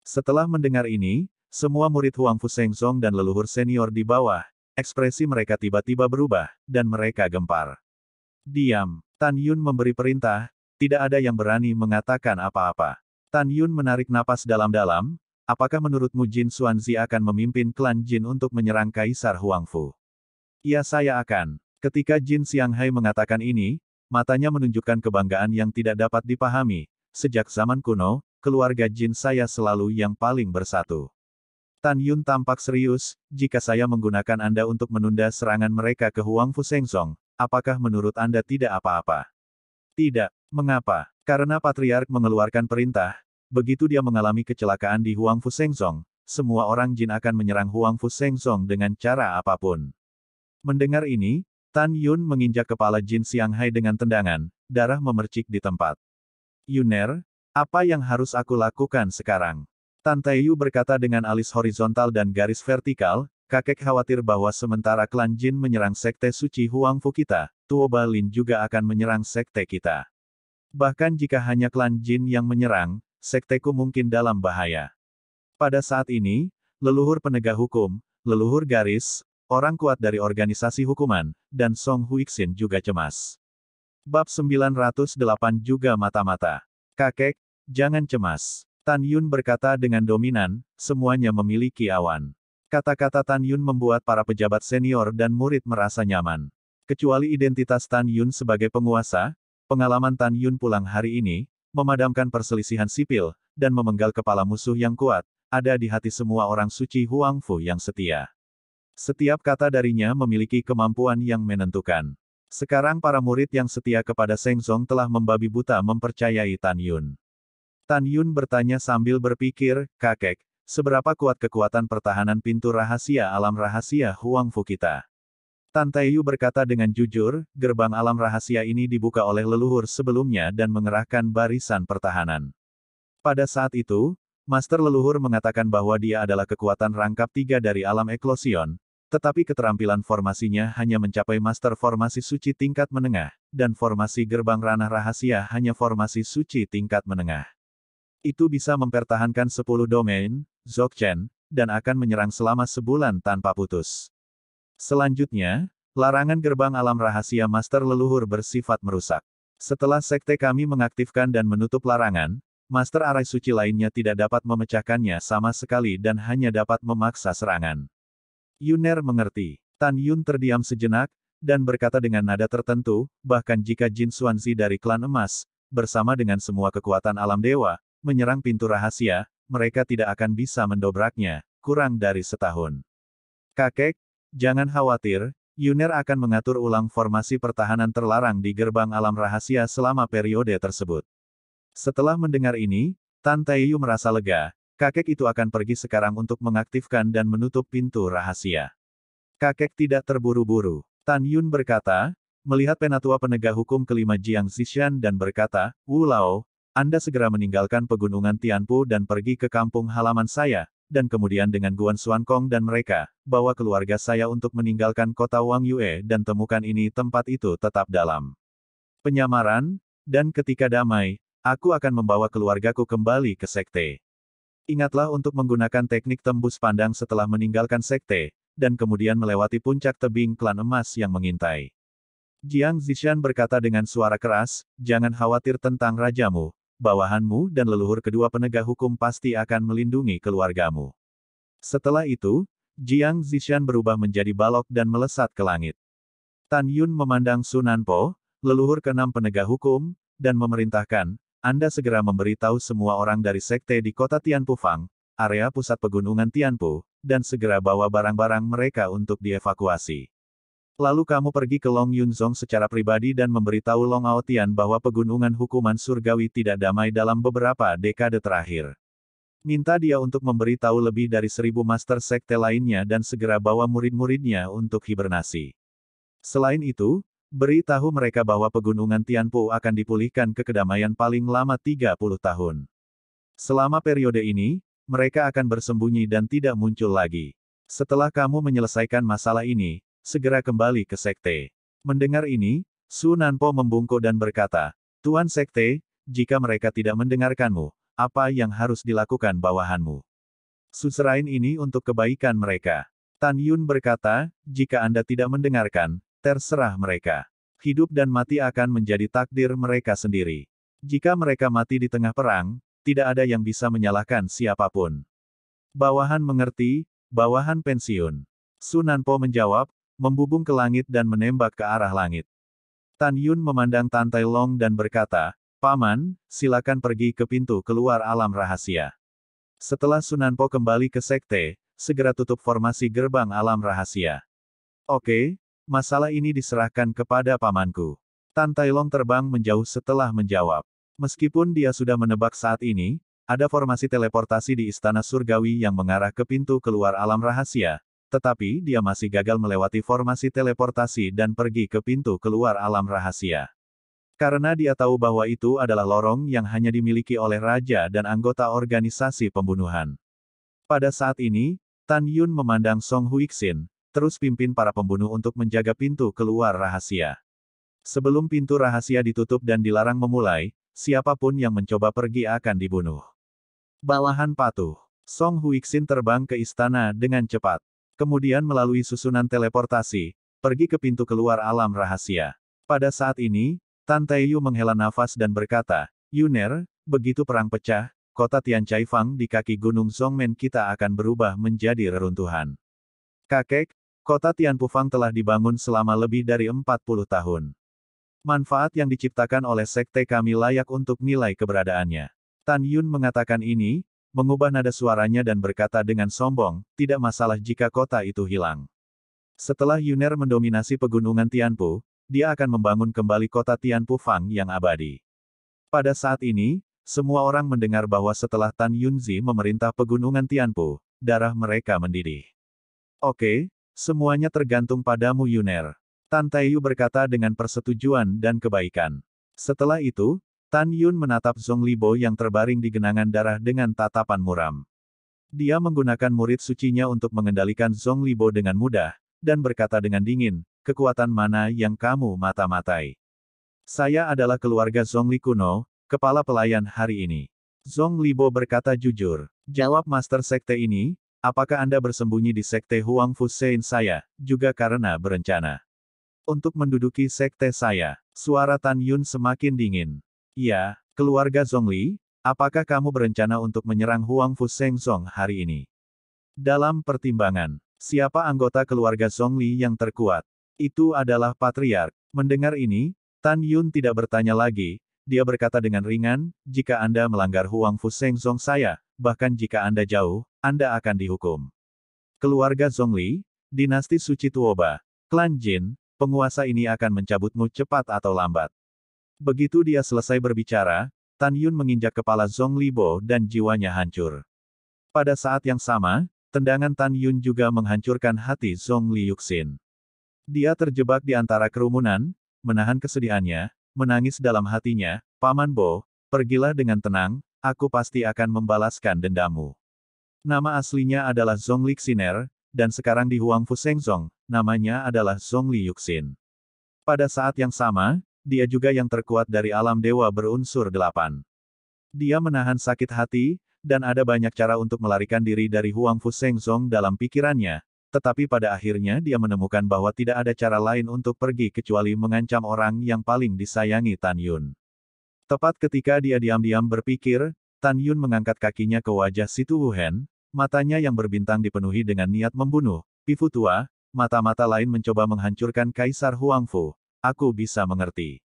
Setelah mendengar ini, semua murid Huang Huangfu Sengzong dan leluhur senior di bawah, Ekspresi mereka tiba-tiba berubah, dan mereka gempar. Diam, Tan Yun memberi perintah, tidak ada yang berani mengatakan apa-apa. Tan Yun menarik napas dalam-dalam, apakah menurutmu Jin Xuanzi akan memimpin klan Jin untuk menyerang Kaisar Huangfu? Iya saya akan. Ketika Jin Xianghai mengatakan ini, matanya menunjukkan kebanggaan yang tidak dapat dipahami. Sejak zaman kuno, keluarga Jin saya selalu yang paling bersatu. Tan Yun tampak serius, jika saya menggunakan Anda untuk menunda serangan mereka ke Huang Fu Song, apakah menurut Anda tidak apa-apa? Tidak. Mengapa? Karena Patriark mengeluarkan perintah, begitu dia mengalami kecelakaan di Huang Fu Song, semua orang jin akan menyerang Huang Fu Song dengan cara apapun. Mendengar ini, Tan Yun menginjak kepala Jin Siang Hai dengan tendangan, darah memercik di tempat. Yuner, apa yang harus aku lakukan sekarang? Tan Yu berkata dengan alis horizontal dan garis vertikal, kakek khawatir bahwa sementara klan Jin menyerang sekte suci Huang Fu kita, Tuo Balin juga akan menyerang sekte kita. Bahkan jika hanya klan Jin yang menyerang, sekteku mungkin dalam bahaya. Pada saat ini, leluhur penegak hukum, leluhur garis, orang kuat dari organisasi hukuman, dan Song Huixin juga cemas. Bab 908 juga mata-mata. Kakek, jangan cemas. Tan Yun berkata dengan dominan, semuanya memiliki awan. Kata-kata Tan Yun membuat para pejabat senior dan murid merasa nyaman. Kecuali identitas Tan Yun sebagai penguasa, pengalaman Tan Yun pulang hari ini, memadamkan perselisihan sipil, dan memenggal kepala musuh yang kuat, ada di hati semua orang suci Huang Fu yang setia. Setiap kata darinya memiliki kemampuan yang menentukan. Sekarang para murid yang setia kepada Seng Song telah membabi buta mempercayai Tan Yun. Tan Yun bertanya sambil berpikir, kakek, seberapa kuat kekuatan pertahanan pintu rahasia alam rahasia Huang Fu kita? Tan Yu berkata dengan jujur, gerbang alam rahasia ini dibuka oleh leluhur sebelumnya dan mengerahkan barisan pertahanan. Pada saat itu, Master Leluhur mengatakan bahwa dia adalah kekuatan rangkap tiga dari alam eklosion, tetapi keterampilan formasinya hanya mencapai master formasi suci tingkat menengah, dan formasi gerbang ranah rahasia hanya formasi suci tingkat menengah. Itu bisa mempertahankan 10 domain, Zokchen, dan akan menyerang selama sebulan tanpa putus. Selanjutnya, larangan gerbang alam rahasia master leluhur bersifat merusak. Setelah sekte kami mengaktifkan dan menutup larangan, master arai suci lainnya tidak dapat memecahkannya sama sekali dan hanya dapat memaksa serangan. Yuner mengerti. Tan Yun terdiam sejenak, dan berkata dengan nada tertentu, bahkan jika Jin Suanzi dari klan emas, bersama dengan semua kekuatan alam dewa, menyerang pintu rahasia, mereka tidak akan bisa mendobraknya, kurang dari setahun. Kakek, jangan khawatir, Yuner akan mengatur ulang formasi pertahanan terlarang di gerbang alam rahasia selama periode tersebut. Setelah mendengar ini, Tan Taiyu merasa lega, kakek itu akan pergi sekarang untuk mengaktifkan dan menutup pintu rahasia. Kakek tidak terburu-buru. Tan Yun berkata, melihat penatua penegak hukum kelima Jiang Zishan dan berkata, Wu Lao, anda segera meninggalkan pegunungan Tianpu dan pergi ke kampung halaman saya, dan kemudian dengan Guan Suankong dan mereka, bawa keluarga saya untuk meninggalkan kota Wang Yue dan temukan ini tempat itu tetap dalam penyamaran, dan ketika damai, aku akan membawa keluargaku kembali ke sekte. Ingatlah untuk menggunakan teknik tembus pandang setelah meninggalkan sekte, dan kemudian melewati puncak tebing klan emas yang mengintai. Jiang Zishan berkata dengan suara keras, jangan khawatir tentang rajamu, bawahanmu dan leluhur kedua penegak hukum pasti akan melindungi keluargamu. Setelah itu, Jiang Zishan berubah menjadi balok dan melesat ke langit. Tan Yun memandang Sunan Po, leluhur keenam penegak hukum, dan memerintahkan, Anda segera memberitahu semua orang dari sekte di kota Tianpu Fang, area pusat pegunungan Tianpu, dan segera bawa barang-barang mereka untuk dievakuasi. Lalu kamu pergi ke Long Yunzong secara pribadi dan memberitahu Long Aotian bahwa pegunungan hukuman surgawi tidak damai dalam beberapa dekade terakhir. Minta dia untuk memberitahu lebih dari seribu master sekte lainnya dan segera bawa murid-muridnya untuk hibernasi. Selain itu, beritahu mereka bahwa pegunungan Tianpu akan dipulihkan ke kedamaian paling lama 30 tahun. Selama periode ini, mereka akan bersembunyi dan tidak muncul lagi. Setelah kamu menyelesaikan masalah ini, segera kembali ke sekte. Mendengar ini, Su Nanpo membungkuk dan berkata, Tuan Sekte, jika mereka tidak mendengarkanmu, apa yang harus dilakukan bawahanmu? Suserain ini untuk kebaikan mereka. Tan Yun berkata, jika Anda tidak mendengarkan, terserah mereka. Hidup dan mati akan menjadi takdir mereka sendiri. Jika mereka mati di tengah perang, tidak ada yang bisa menyalahkan siapapun. Bawahan mengerti, bawahan pensiun. Sunanpo menjawab, membubung ke langit dan menembak ke arah langit. Tan Yun memandang Tantai Long dan berkata, Paman, silakan pergi ke pintu keluar alam rahasia. Setelah Sunan Po kembali ke sekte, segera tutup formasi gerbang alam rahasia. Oke, masalah ini diserahkan kepada pamanku. Tan Long terbang menjauh setelah menjawab. Meskipun dia sudah menebak saat ini, ada formasi teleportasi di Istana Surgawi yang mengarah ke pintu keluar alam rahasia, tetapi dia masih gagal melewati formasi teleportasi dan pergi ke pintu keluar alam rahasia. Karena dia tahu bahwa itu adalah lorong yang hanya dimiliki oleh raja dan anggota organisasi pembunuhan. Pada saat ini, Tan Yun memandang Song Huixin, terus pimpin para pembunuh untuk menjaga pintu keluar rahasia. Sebelum pintu rahasia ditutup dan dilarang memulai, siapapun yang mencoba pergi akan dibunuh. Balahan patuh. Song Huixin terbang ke istana dengan cepat. Kemudian melalui susunan teleportasi, pergi ke pintu keluar alam rahasia. Pada saat ini, Tan Yu menghela nafas dan berkata, Yuner, begitu perang pecah, kota Tian Chai Fang di kaki Gunung Songmen kita akan berubah menjadi reruntuhan. Kakek, kota Tian Pufang telah dibangun selama lebih dari 40 tahun. Manfaat yang diciptakan oleh sekte kami layak untuk nilai keberadaannya. Tan Yun mengatakan ini, mengubah nada suaranya dan berkata dengan sombong, tidak masalah jika kota itu hilang. Setelah Yuner mendominasi pegunungan Tianpu, dia akan membangun kembali kota Tianpu Fang yang abadi. Pada saat ini, semua orang mendengar bahwa setelah Tan Yunzi memerintah pegunungan Tianpu, darah mereka mendidih. Oke, semuanya tergantung padamu Yuner. Tan Taiyu berkata dengan persetujuan dan kebaikan. Setelah itu, Tan Yun menatap Zhong Libo yang terbaring di genangan darah dengan tatapan muram. Dia menggunakan murid sucinya untuk mengendalikan Zhong Libo dengan mudah, dan berkata dengan dingin, kekuatan mana yang kamu mata-matai? Saya adalah keluarga Zhong Li kuno, kepala pelayan hari ini. Zhong Libo berkata jujur, jawab Master Sekte ini, apakah Anda bersembunyi di Sekte Huang Fusein saya, juga karena berencana untuk menduduki Sekte saya? Suara Tan Yun semakin dingin. Ya, keluarga Zhongli, apakah kamu berencana untuk menyerang Huang Fu Seng Song hari ini? Dalam pertimbangan, siapa anggota keluarga Zhongli yang terkuat? Itu adalah patriark. Mendengar ini, Tan Yun tidak bertanya lagi, dia berkata dengan ringan, jika Anda melanggar Huang Fu Seng Song saya, bahkan jika Anda jauh, Anda akan dihukum. Keluarga Zhongli, dinasti suci Tuoba, klan Jin, penguasa ini akan mencabutmu cepat atau lambat. Begitu dia selesai berbicara, Tan Yun menginjak kepala Zong Libo dan jiwanya hancur. Pada saat yang sama, tendangan Tan Yun juga menghancurkan hati Zhong Liuxin. Dia terjebak di antara kerumunan, menahan kesedihannya, menangis dalam hatinya, Paman Bo, pergilah dengan tenang, aku pasti akan membalaskan dendamu. Nama aslinya adalah Zhong Lixiner, dan sekarang di Huang Seng Zhong, namanya adalah Zhong Liuxin. Pada saat yang sama, dia juga yang terkuat dari alam dewa berunsur delapan. Dia menahan sakit hati, dan ada banyak cara untuk melarikan diri dari Huang Fu Zong dalam pikirannya, tetapi pada akhirnya dia menemukan bahwa tidak ada cara lain untuk pergi kecuali mengancam orang yang paling disayangi Tan Yun. Tepat ketika dia diam-diam berpikir, Tan Yun mengangkat kakinya ke wajah Situ Wuhen, matanya yang berbintang dipenuhi dengan niat membunuh, pifu tua, mata-mata lain mencoba menghancurkan Kaisar Huangfu, Aku bisa mengerti.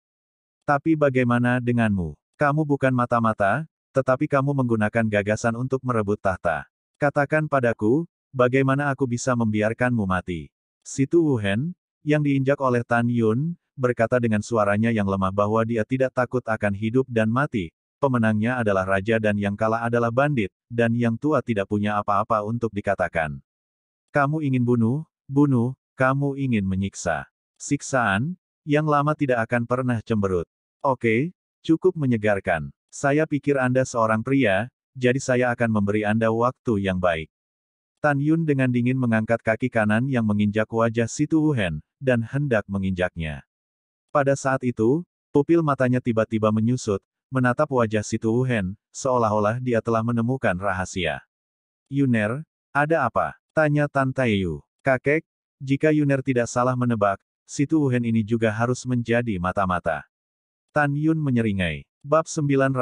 Tapi bagaimana denganmu? Kamu bukan mata-mata, tetapi kamu menggunakan gagasan untuk merebut tahta. Katakan padaku, bagaimana aku bisa membiarkanmu mati? Situ Wuhen, yang diinjak oleh Tan Yun, berkata dengan suaranya yang lemah bahwa dia tidak takut akan hidup dan mati. Pemenangnya adalah raja dan yang kalah adalah bandit, dan yang tua tidak punya apa-apa untuk dikatakan. Kamu ingin bunuh, bunuh, kamu ingin menyiksa. Siksaan, yang lama tidak akan pernah cemberut. Oke, cukup menyegarkan. Saya pikir Anda seorang pria, jadi saya akan memberi Anda waktu yang baik. Tan Yun dengan dingin mengangkat kaki kanan yang menginjak wajah Situ Wuhan, dan hendak menginjaknya. Pada saat itu, pupil matanya tiba-tiba menyusut, menatap wajah Situ Wuhan, seolah-olah dia telah menemukan rahasia. Yuner, ada apa? Tanya Tan Taiyu. Kakek, jika Yuner tidak salah menebak, Situ Wuhan ini juga harus menjadi mata-mata. Tan Yun menyeringai. Bab 909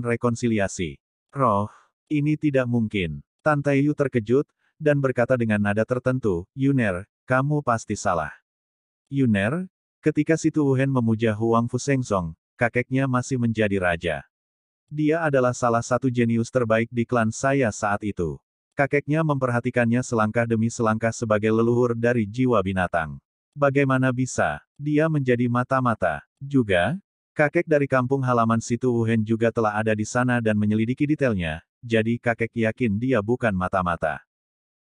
Rekonsiliasi. Roh, ini tidak mungkin. Tan Yu terkejut, dan berkata dengan nada tertentu, Yuner, kamu pasti salah. Yuner, ketika Situ Wuhen memuja Huang Fusengsong, kakeknya masih menjadi raja. Dia adalah salah satu jenius terbaik di klan saya saat itu. Kakeknya memperhatikannya selangkah demi selangkah sebagai leluhur dari jiwa binatang. Bagaimana bisa? Dia menjadi mata-mata. Juga, kakek dari kampung halaman situ Wuhen juga telah ada di sana dan menyelidiki detailnya, jadi kakek yakin dia bukan mata-mata.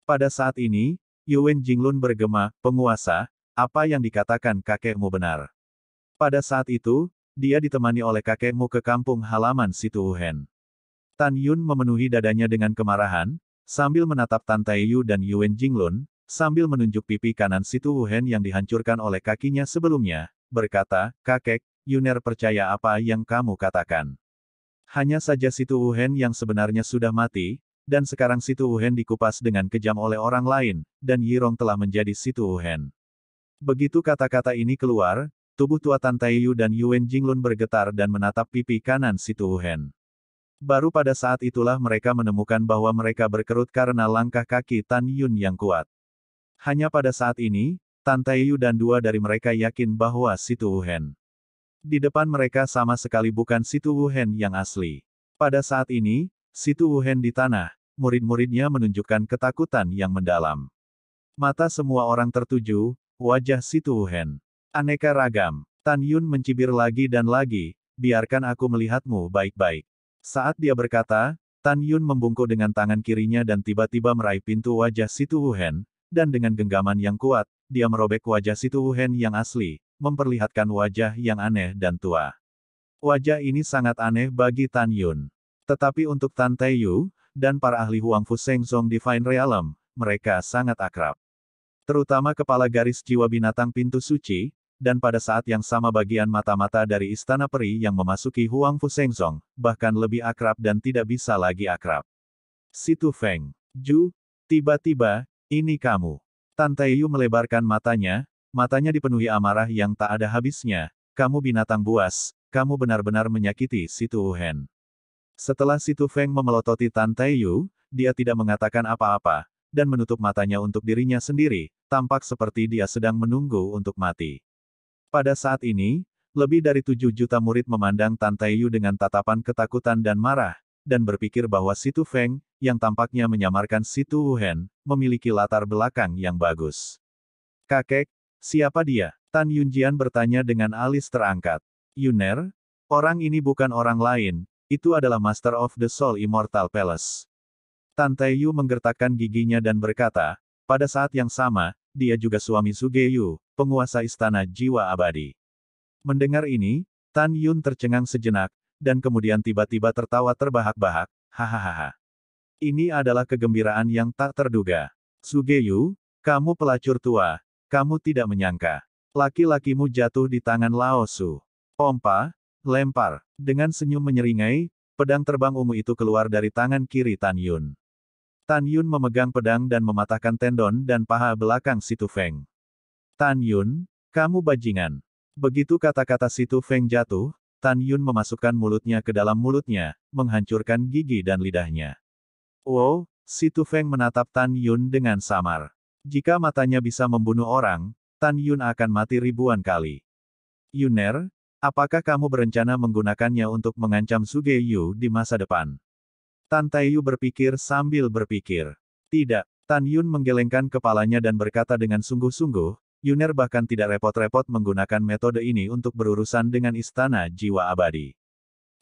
Pada saat ini, Yuwen Jinglun bergema, penguasa, apa yang dikatakan kakekmu benar. Pada saat itu, dia ditemani oleh kakekmu ke kampung halaman Situ Wuhen. Tan Yun memenuhi dadanya dengan kemarahan, sambil menatap Tan Taiyu dan Yuwen Jinglun, sambil menunjuk pipi kanan Situ Wuhen yang dihancurkan oleh kakinya sebelumnya, berkata, Kakek, Yuner percaya apa yang kamu katakan. Hanya saja Situ Wuhen yang sebenarnya sudah mati, dan sekarang Situ Wuhen dikupas dengan kejam oleh orang lain, dan Yirong telah menjadi Situ Wuhen. Begitu kata-kata ini keluar, tubuh tua Tan Yu dan Yuen Jinglun bergetar dan menatap pipi kanan Situ Wuhen. Baru pada saat itulah mereka menemukan bahwa mereka berkerut karena langkah kaki Tan Yun yang kuat. Hanya pada saat ini, Tan Taiyu dan dua dari mereka yakin bahwa Situ Wuhen. Di depan mereka sama sekali bukan Situ Wuhen yang asli. Pada saat ini, Situ Wuhen di tanah, murid-muridnya menunjukkan ketakutan yang mendalam. Mata semua orang tertuju, wajah Situ Wuhen. Aneka ragam, Tan Yun mencibir lagi dan lagi, biarkan aku melihatmu baik-baik. Saat dia berkata, Tan Yun membungkuk dengan tangan kirinya dan tiba-tiba meraih pintu wajah Situ Wuhen, dan dengan genggaman yang kuat, dia merobek wajah Situ Wuhen yang asli, memperlihatkan wajah yang aneh dan tua. Wajah ini sangat aneh bagi Tan Yun. Tetapi untuk Tan Yu, dan para ahli Huang Fu Song Divine Realm, mereka sangat akrab. Terutama kepala garis jiwa binatang pintu suci, dan pada saat yang sama bagian mata-mata dari istana peri yang memasuki Huang Fu Song, bahkan lebih akrab dan tidak bisa lagi akrab. Situ Feng, Ju, tiba-tiba, ini kamu. Tante Yu melebarkan matanya, matanya dipenuhi amarah yang tak ada habisnya. Kamu binatang buas, kamu benar-benar menyakiti Situ Uhen. Setelah Situ Feng memelototi Tante Yu, dia tidak mengatakan apa-apa, dan menutup matanya untuk dirinya sendiri, tampak seperti dia sedang menunggu untuk mati. Pada saat ini, lebih dari tujuh juta murid memandang Tante Yu dengan tatapan ketakutan dan marah, dan berpikir bahwa Situ Feng, yang tampaknya menyamarkan Situ Wuhen, memiliki latar belakang yang bagus. Kakek, siapa dia? Tan Yunjian bertanya dengan alis terangkat. Yuner, orang ini bukan orang lain, itu adalah Master of the Soul Immortal Palace. Tan Taiyu menggertakkan giginya dan berkata, pada saat yang sama, dia juga suami Sugeyu, penguasa istana jiwa abadi. Mendengar ini, Tan Yun tercengang sejenak, dan kemudian tiba-tiba tertawa terbahak-bahak, hahaha. Ini adalah kegembiraan yang tak terduga. Sugeyu, kamu pelacur tua, kamu tidak menyangka. Laki-lakimu jatuh di tangan Laosu. Pompa, lempar. Dengan senyum menyeringai, pedang terbang ungu itu keluar dari tangan kiri Tan Yun. Tan Yun memegang pedang dan mematahkan tendon dan paha belakang Situ Feng. Tan Yun, kamu bajingan. Begitu kata-kata Situ Feng jatuh, Tan Yun memasukkan mulutnya ke dalam mulutnya, menghancurkan gigi dan lidahnya. Wow, si Tu Feng menatap Tan Yun dengan samar. Jika matanya bisa membunuh orang, Tan Yun akan mati ribuan kali. Yuner, apakah kamu berencana menggunakannya untuk mengancam Suge Yu di masa depan? Tan Tai Yu berpikir sambil berpikir. Tidak, Tan Yun menggelengkan kepalanya dan berkata dengan sungguh-sungguh, Yuner bahkan tidak repot-repot menggunakan metode ini untuk berurusan dengan istana jiwa abadi.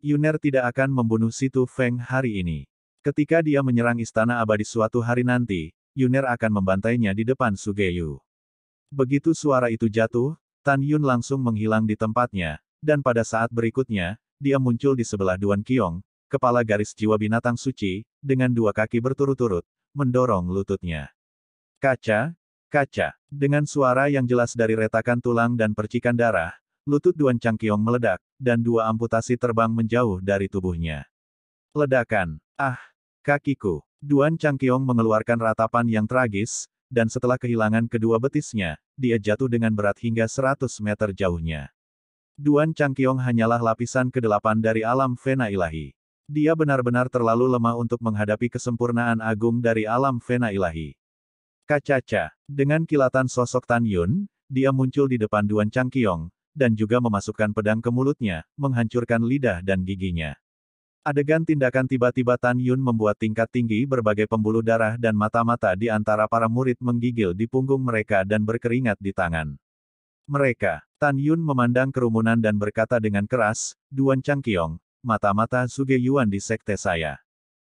Yuner tidak akan membunuh Situ Feng hari ini. Ketika dia menyerang istana abadi suatu hari nanti, Yuner akan membantainya di depan Sugeyu. Begitu suara itu jatuh, Tan Yun langsung menghilang di tempatnya, dan pada saat berikutnya, dia muncul di sebelah Duan Kiong, kepala garis jiwa binatang suci, dengan dua kaki berturut-turut, mendorong lututnya. Kaca, Kaca. Dengan suara yang jelas dari retakan tulang dan percikan darah, lutut Duan Changqiong meledak, dan dua amputasi terbang menjauh dari tubuhnya. Ledakan. Ah, kakiku. Duan Changqiong mengeluarkan ratapan yang tragis, dan setelah kehilangan kedua betisnya, dia jatuh dengan berat hingga 100 meter jauhnya. Duan Changqiong hanyalah lapisan kedelapan dari alam Vena Ilahi. Dia benar-benar terlalu lemah untuk menghadapi kesempurnaan agung dari alam Vena Ilahi. Kacaca. Dengan kilatan sosok Tan Yun, dia muncul di depan Duan Changqiong, dan juga memasukkan pedang ke mulutnya, menghancurkan lidah dan giginya. Adegan tindakan tiba-tiba Tan Yun membuat tingkat tinggi berbagai pembuluh darah dan mata-mata di antara para murid menggigil di punggung mereka dan berkeringat di tangan. Mereka, Tan Yun memandang kerumunan dan berkata dengan keras, Duan Changqiong, mata-mata Suge Yuan di sekte saya.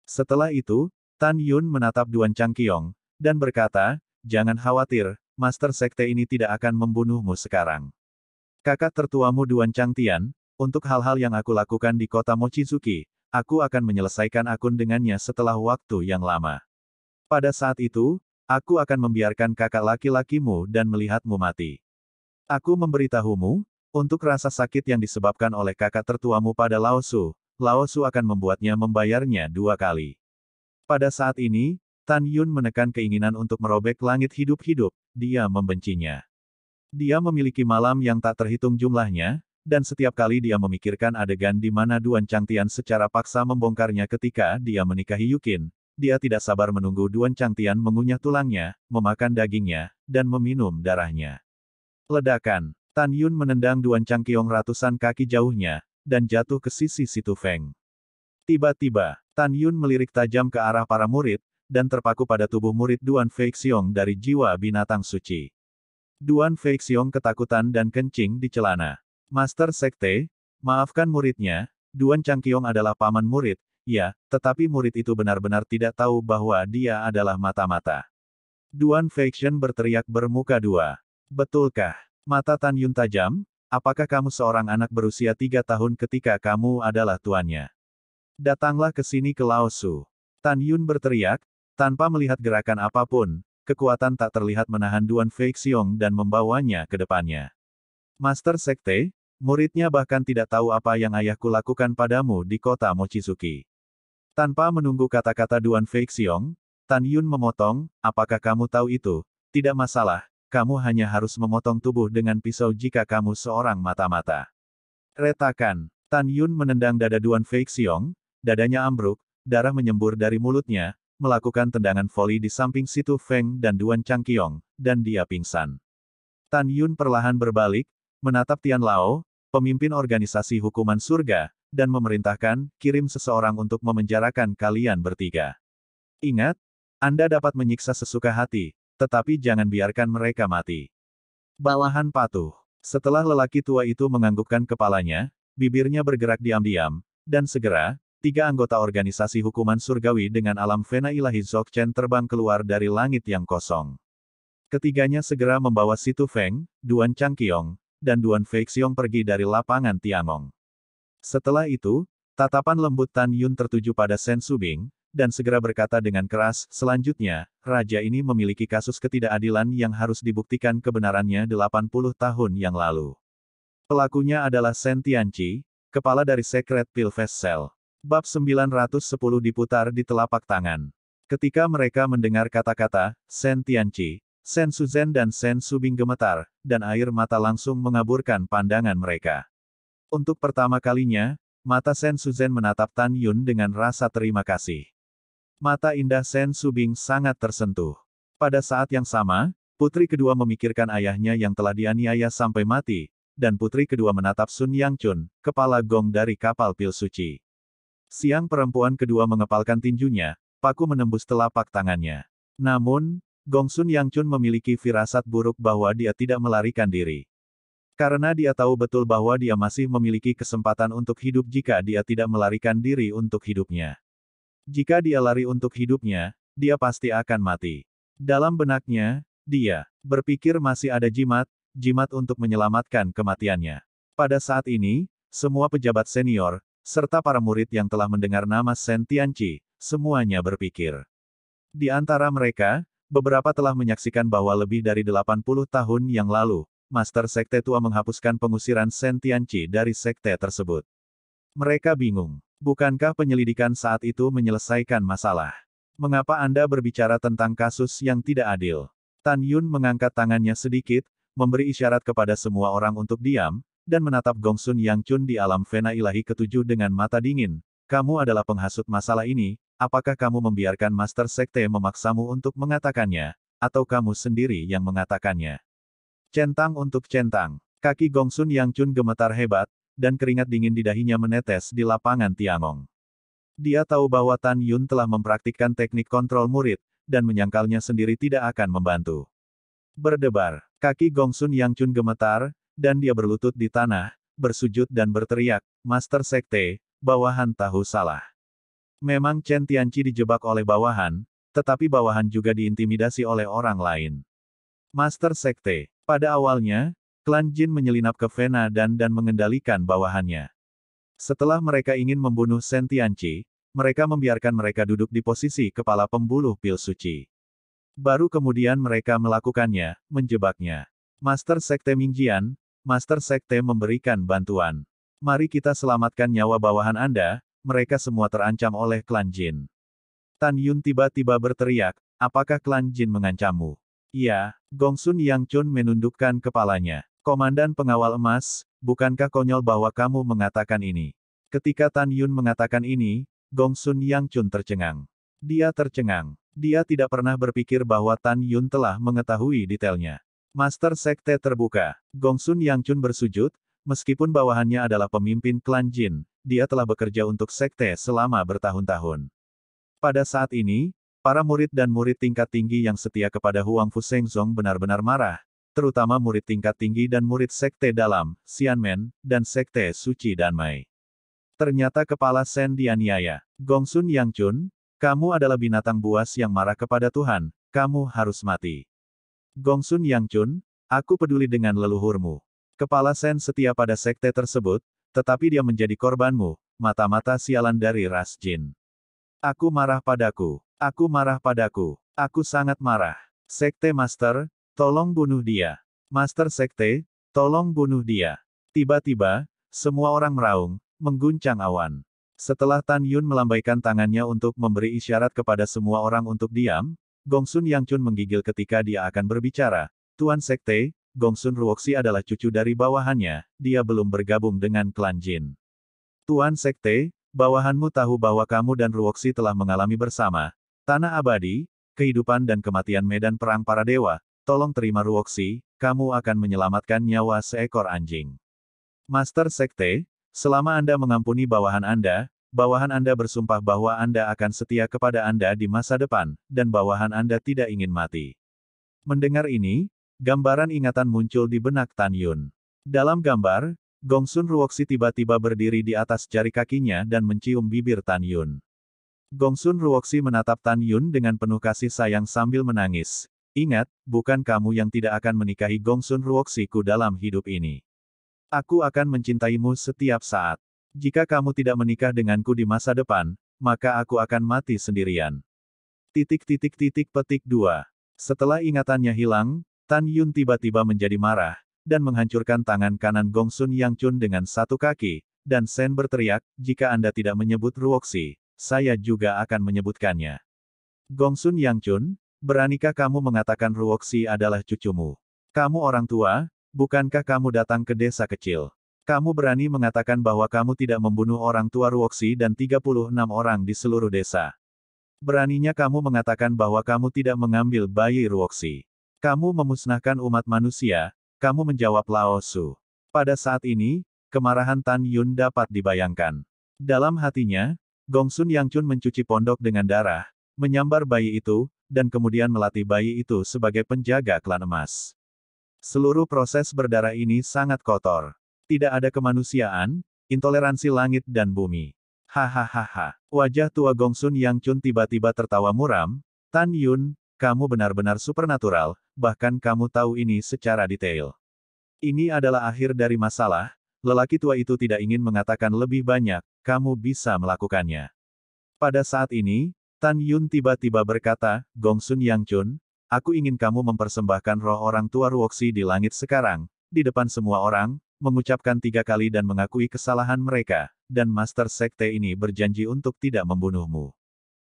Setelah itu, Tan Yun menatap Duan Changqiong, dan berkata, Jangan khawatir, Master Sekte ini tidak akan membunuhmu sekarang. Kakak tertuamu Duan Tian, untuk hal-hal yang aku lakukan di kota Mochizuki, aku akan menyelesaikan akun dengannya setelah waktu yang lama. Pada saat itu, aku akan membiarkan kakak laki-lakimu dan melihatmu mati. Aku memberitahumu, untuk rasa sakit yang disebabkan oleh kakak tertuamu pada Laosu, Laosu akan membuatnya membayarnya dua kali. Pada saat ini, Tan Yun menekan keinginan untuk merobek langit hidup-hidup, dia membencinya. Dia memiliki malam yang tak terhitung jumlahnya, dan setiap kali dia memikirkan adegan di mana Duan Tian secara paksa membongkarnya ketika dia menikahi Yukin, dia tidak sabar menunggu Duan Tian mengunyah tulangnya, memakan dagingnya, dan meminum darahnya. Ledakan, Tan Yun menendang Duan Changqiong ratusan kaki jauhnya, dan jatuh ke sisi situ Feng. Tiba-tiba, Tan Yun melirik tajam ke arah para murid, dan terpaku pada tubuh murid Duan Feixiong dari jiwa binatang suci. Duan Feixiong ketakutan dan kencing di celana. Master Sekte, maafkan muridnya, Duan Changqiong adalah paman murid, ya, tetapi murid itu benar-benar tidak tahu bahwa dia adalah mata-mata. Duan Feixiong berteriak bermuka dua. Betulkah? Mata Tan Yun tajam, apakah kamu seorang anak berusia tiga tahun ketika kamu adalah tuannya? Datanglah ke sini ke Laosu. Tan Yun berteriak, tanpa melihat gerakan apapun, kekuatan tak terlihat menahan Duan Feixiong dan membawanya ke depannya. Master Sekte, muridnya bahkan tidak tahu apa yang ayahku lakukan padamu di kota Mochizuki. Tanpa menunggu kata-kata Duan Feixiong, Tan Yun memotong, apakah kamu tahu itu? Tidak masalah, kamu hanya harus memotong tubuh dengan pisau jika kamu seorang mata-mata. Retakan, Tan Yun menendang dada Duan Feixiong, dadanya ambruk, darah menyembur dari mulutnya, melakukan tendangan voli di samping situ Feng dan Duan Changqiong, dan dia pingsan. Tan Yun perlahan berbalik, menatap Tian Lao, pemimpin organisasi hukuman surga, dan memerintahkan, kirim seseorang untuk memenjarakan kalian bertiga. Ingat, Anda dapat menyiksa sesuka hati, tetapi jangan biarkan mereka mati. Balahan patuh. Setelah lelaki tua itu menganggukkan kepalanya, bibirnya bergerak diam-diam, dan segera, tiga anggota organisasi hukuman surgawi dengan alam Vena Ilahi Chen terbang keluar dari langit yang kosong. Ketiganya segera membawa Situ Feng, Duan Changqiong, dan Duan Feixiong pergi dari lapangan Tiangong. Setelah itu, tatapan lembut Tan Yun tertuju pada Shen Subing, dan segera berkata dengan keras, selanjutnya, raja ini memiliki kasus ketidakadilan yang harus dibuktikan kebenarannya 80 tahun yang lalu. Pelakunya adalah Shen Tianqi, kepala dari Secret Pilves Cell. Bab 910 diputar di telapak tangan. Ketika mereka mendengar kata-kata, Sen Tianqi, Sen Suzen dan Sen Subing gemetar, dan air mata langsung mengaburkan pandangan mereka. Untuk pertama kalinya, mata Sen Suzhen menatap Tan Yun dengan rasa terima kasih. Mata indah Sen Subing sangat tersentuh. Pada saat yang sama, putri kedua memikirkan ayahnya yang telah dianiaya sampai mati, dan putri kedua menatap Sun Yang Chun, kepala gong dari kapal pil suci. Siang perempuan kedua mengepalkan tinjunya, paku menembus telapak tangannya. Namun, Gongsun Yang Chun memiliki firasat buruk bahwa dia tidak melarikan diri. Karena dia tahu betul bahwa dia masih memiliki kesempatan untuk hidup jika dia tidak melarikan diri untuk hidupnya. Jika dia lari untuk hidupnya, dia pasti akan mati. Dalam benaknya, dia berpikir masih ada jimat, jimat untuk menyelamatkan kematiannya. Pada saat ini, semua pejabat senior, serta para murid yang telah mendengar nama Shen Tianqi, semuanya berpikir. Di antara mereka, beberapa telah menyaksikan bahwa lebih dari 80 tahun yang lalu, Master Sekte Tua menghapuskan pengusiran Shen Tianqi dari sekte tersebut. Mereka bingung. Bukankah penyelidikan saat itu menyelesaikan masalah? Mengapa Anda berbicara tentang kasus yang tidak adil? Tan Yun mengangkat tangannya sedikit, memberi isyarat kepada semua orang untuk diam, dan menatap Gongsun Yang Chun di alam Vena Ilahi ketujuh dengan mata dingin, kamu adalah penghasut masalah ini, apakah kamu membiarkan Master Sekte memaksamu untuk mengatakannya, atau kamu sendiri yang mengatakannya? Centang untuk centang, kaki Gongsun Yang Chun gemetar hebat, dan keringat dingin di dahinya menetes di lapangan Tiangong. Dia tahu bahwa Tan Yun telah mempraktikkan teknik kontrol murid, dan menyangkalnya sendiri tidak akan membantu. Berdebar, kaki Gongsun Yang Chun gemetar, dan dia berlutut di tanah, bersujud dan berteriak, Master Sekte, bawahan tahu salah. Memang Chen Tianqi dijebak oleh bawahan, tetapi bawahan juga diintimidasi oleh orang lain. Master Sekte, pada awalnya, klan Jin menyelinap ke Vena dan dan mengendalikan bawahannya. Setelah mereka ingin membunuh Sen Tianqi, mereka membiarkan mereka duduk di posisi kepala pembuluh pil suci. Baru kemudian mereka melakukannya, menjebaknya. Master Sekte Mingjian, Master Sekte memberikan bantuan. Mari kita selamatkan nyawa bawahan Anda, mereka semua terancam oleh klan Jin. Tan Yun tiba-tiba berteriak, apakah klan Jin mengancammu? Iya, Gongsun Yang Chun menundukkan kepalanya. Komandan pengawal emas, bukankah konyol bahwa kamu mengatakan ini? Ketika Tan Yun mengatakan ini, Gongsun Yang Chun tercengang. Dia tercengang. Dia tidak pernah berpikir bahwa Tan Yun telah mengetahui detailnya. Master Sekte terbuka. Gongsun Yang Chun bersujud, meskipun bawahannya adalah pemimpin klan Jin, dia telah bekerja untuk sekte selama bertahun-tahun. Pada saat ini, para murid dan murid tingkat tinggi yang setia kepada Huang Fu Zong benar-benar marah, terutama murid tingkat tinggi dan murid sekte dalam, Xianmen, dan sekte Suci dan Mai. Ternyata kepala Sen dianiaya. Gongsun Yang Chun, kamu adalah binatang buas yang marah kepada Tuhan, kamu harus mati. Gongsun Yang Chun, aku peduli dengan leluhurmu. Kepala Sen setia pada sekte tersebut, tetapi dia menjadi korbanmu, mata-mata sialan dari ras jin. Aku marah padaku. Aku marah padaku. Aku sangat marah. Sekte Master, tolong bunuh dia. Master Sekte, tolong bunuh dia. Tiba-tiba, semua orang meraung, mengguncang awan. Setelah Tan Yun melambaikan tangannya untuk memberi isyarat kepada semua orang untuk diam, Gongsun Yang Chun menggigil ketika dia akan berbicara. Tuan Sekte, Gongsun Ruoxi adalah cucu dari bawahannya, dia belum bergabung dengan klan Jin. Tuan Sekte, bawahanmu tahu bahwa kamu dan Ruoxi telah mengalami bersama. Tanah abadi, kehidupan dan kematian medan perang para dewa, tolong terima Ruoxi, kamu akan menyelamatkan nyawa seekor anjing. Master Sekte, selama Anda mengampuni bawahan Anda, Bawahan Anda bersumpah bahwa Anda akan setia kepada Anda di masa depan, dan bawahan Anda tidak ingin mati. Mendengar ini, gambaran ingatan muncul di benak Tan Yun. Dalam gambar, Gongsun Ruoksi tiba-tiba berdiri di atas jari kakinya dan mencium bibir Tan Yun. Gongsun Ruoksi menatap Tan Yun dengan penuh kasih sayang sambil menangis. Ingat, bukan kamu yang tidak akan menikahi Gongsun ku dalam hidup ini. Aku akan mencintaimu setiap saat. Jika kamu tidak menikah denganku di masa depan, maka aku akan mati sendirian. Titik titik titik petik 2. Setelah ingatannya hilang, Tan Yun tiba-tiba menjadi marah, dan menghancurkan tangan kanan Gong Sun Yang Chun dengan satu kaki, dan Sen berteriak, jika Anda tidak menyebut Ruoxi, saya juga akan menyebutkannya. Gong Sun Yang Chun, beranikah kamu mengatakan Ruoxi adalah cucumu? Kamu orang tua, bukankah kamu datang ke desa kecil? Kamu berani mengatakan bahwa kamu tidak membunuh orang tua Ruoxi dan 36 orang di seluruh desa. Beraninya kamu mengatakan bahwa kamu tidak mengambil bayi Ruoxi. Kamu memusnahkan umat manusia, kamu menjawab Lao Su. Pada saat ini, kemarahan Tan Yun dapat dibayangkan. Dalam hatinya, Gongsun Yang Chun mencuci pondok dengan darah, menyambar bayi itu, dan kemudian melatih bayi itu sebagai penjaga klan emas. Seluruh proses berdarah ini sangat kotor. Tidak ada kemanusiaan, intoleransi langit dan bumi. Hahaha. Wajah tua Gongsun Yang Chun tiba-tiba tertawa muram. Tan Yun, kamu benar-benar supernatural, bahkan kamu tahu ini secara detail. Ini adalah akhir dari masalah, lelaki tua itu tidak ingin mengatakan lebih banyak, kamu bisa melakukannya. Pada saat ini, Tan Yun tiba-tiba berkata, Gongsun Yang Chun, aku ingin kamu mempersembahkan roh orang tua Ruoxi di langit sekarang, di depan semua orang, mengucapkan tiga kali dan mengakui kesalahan mereka, dan Master Sekte ini berjanji untuk tidak membunuhmu.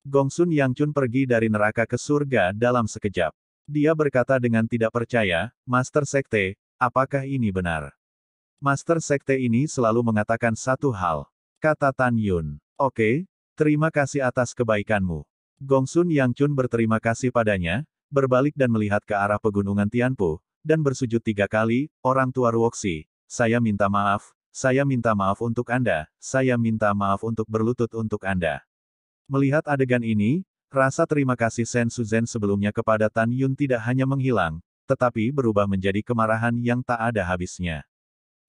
Gongsun Yang Chun pergi dari neraka ke surga dalam sekejap. Dia berkata dengan tidak percaya, Master Sekte, apakah ini benar? Master Sekte ini selalu mengatakan satu hal, kata Tan Yun. Oke, terima kasih atas kebaikanmu. Gongsun Yang Chun berterima kasih padanya, berbalik dan melihat ke arah pegunungan Tianpu, dan bersujud tiga kali, orang tua Ruoxi, saya minta maaf, saya minta maaf untuk Anda, saya minta maaf untuk berlutut untuk Anda. Melihat adegan ini, rasa terima kasih Sen Suzhen sebelumnya kepada Tan Yun tidak hanya menghilang, tetapi berubah menjadi kemarahan yang tak ada habisnya.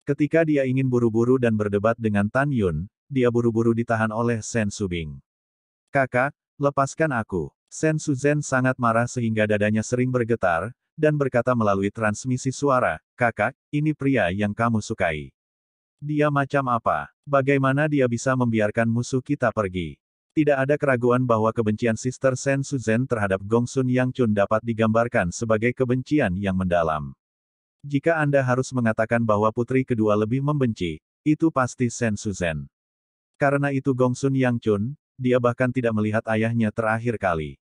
Ketika dia ingin buru-buru dan berdebat dengan Tan Yun, dia buru-buru ditahan oleh Sen Subing. Kakak, lepaskan aku. Sen Suzhen sangat marah sehingga dadanya sering bergetar, dan berkata melalui transmisi suara, kakak, ini pria yang kamu sukai. Dia macam apa? Bagaimana dia bisa membiarkan musuh kita pergi? Tidak ada keraguan bahwa kebencian Sister Sen Suzen terhadap Gongsun Yang Chun dapat digambarkan sebagai kebencian yang mendalam. Jika Anda harus mengatakan bahwa putri kedua lebih membenci, itu pasti Sen Suzen. Karena itu Gongsun Yang Chun, dia bahkan tidak melihat ayahnya terakhir kali.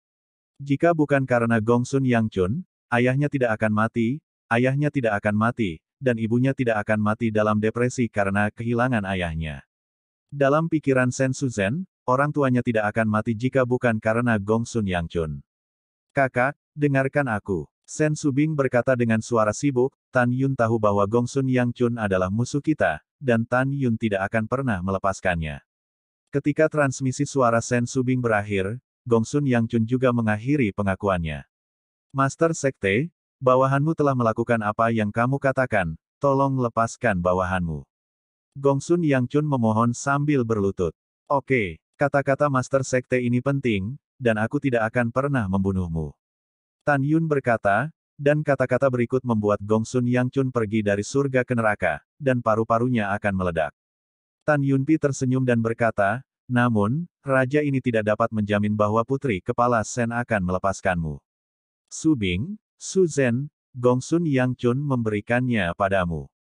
Jika bukan karena Gongsun Yang Chun, Ayahnya tidak akan mati, ayahnya tidak akan mati, dan ibunya tidak akan mati dalam depresi karena kehilangan ayahnya. Dalam pikiran Sen Suzen, orang tuanya tidak akan mati jika bukan karena Gong Sun Yang Chun. Kakak, dengarkan aku. Sen Subing berkata dengan suara sibuk, Tan Yun tahu bahwa Gong Sun Yang Chun adalah musuh kita, dan Tan Yun tidak akan pernah melepaskannya. Ketika transmisi suara Sen Subing berakhir, Gong Sun Yang Chun juga mengakhiri pengakuannya. Master Sekte, bawahanmu telah melakukan apa yang kamu katakan, tolong lepaskan bawahanmu. Gongsun Yang Chun memohon sambil berlutut. Oke, kata-kata Master Sekte ini penting, dan aku tidak akan pernah membunuhmu. Tan Yun berkata, dan kata-kata berikut membuat Gongsun Yang Chun pergi dari surga ke neraka, dan paru-parunya akan meledak. Tan Yun Pi tersenyum dan berkata, namun, raja ini tidak dapat menjamin bahwa putri kepala Sen akan melepaskanmu. Subing, Suzen, Gongsun Yang Chun memberikannya padamu.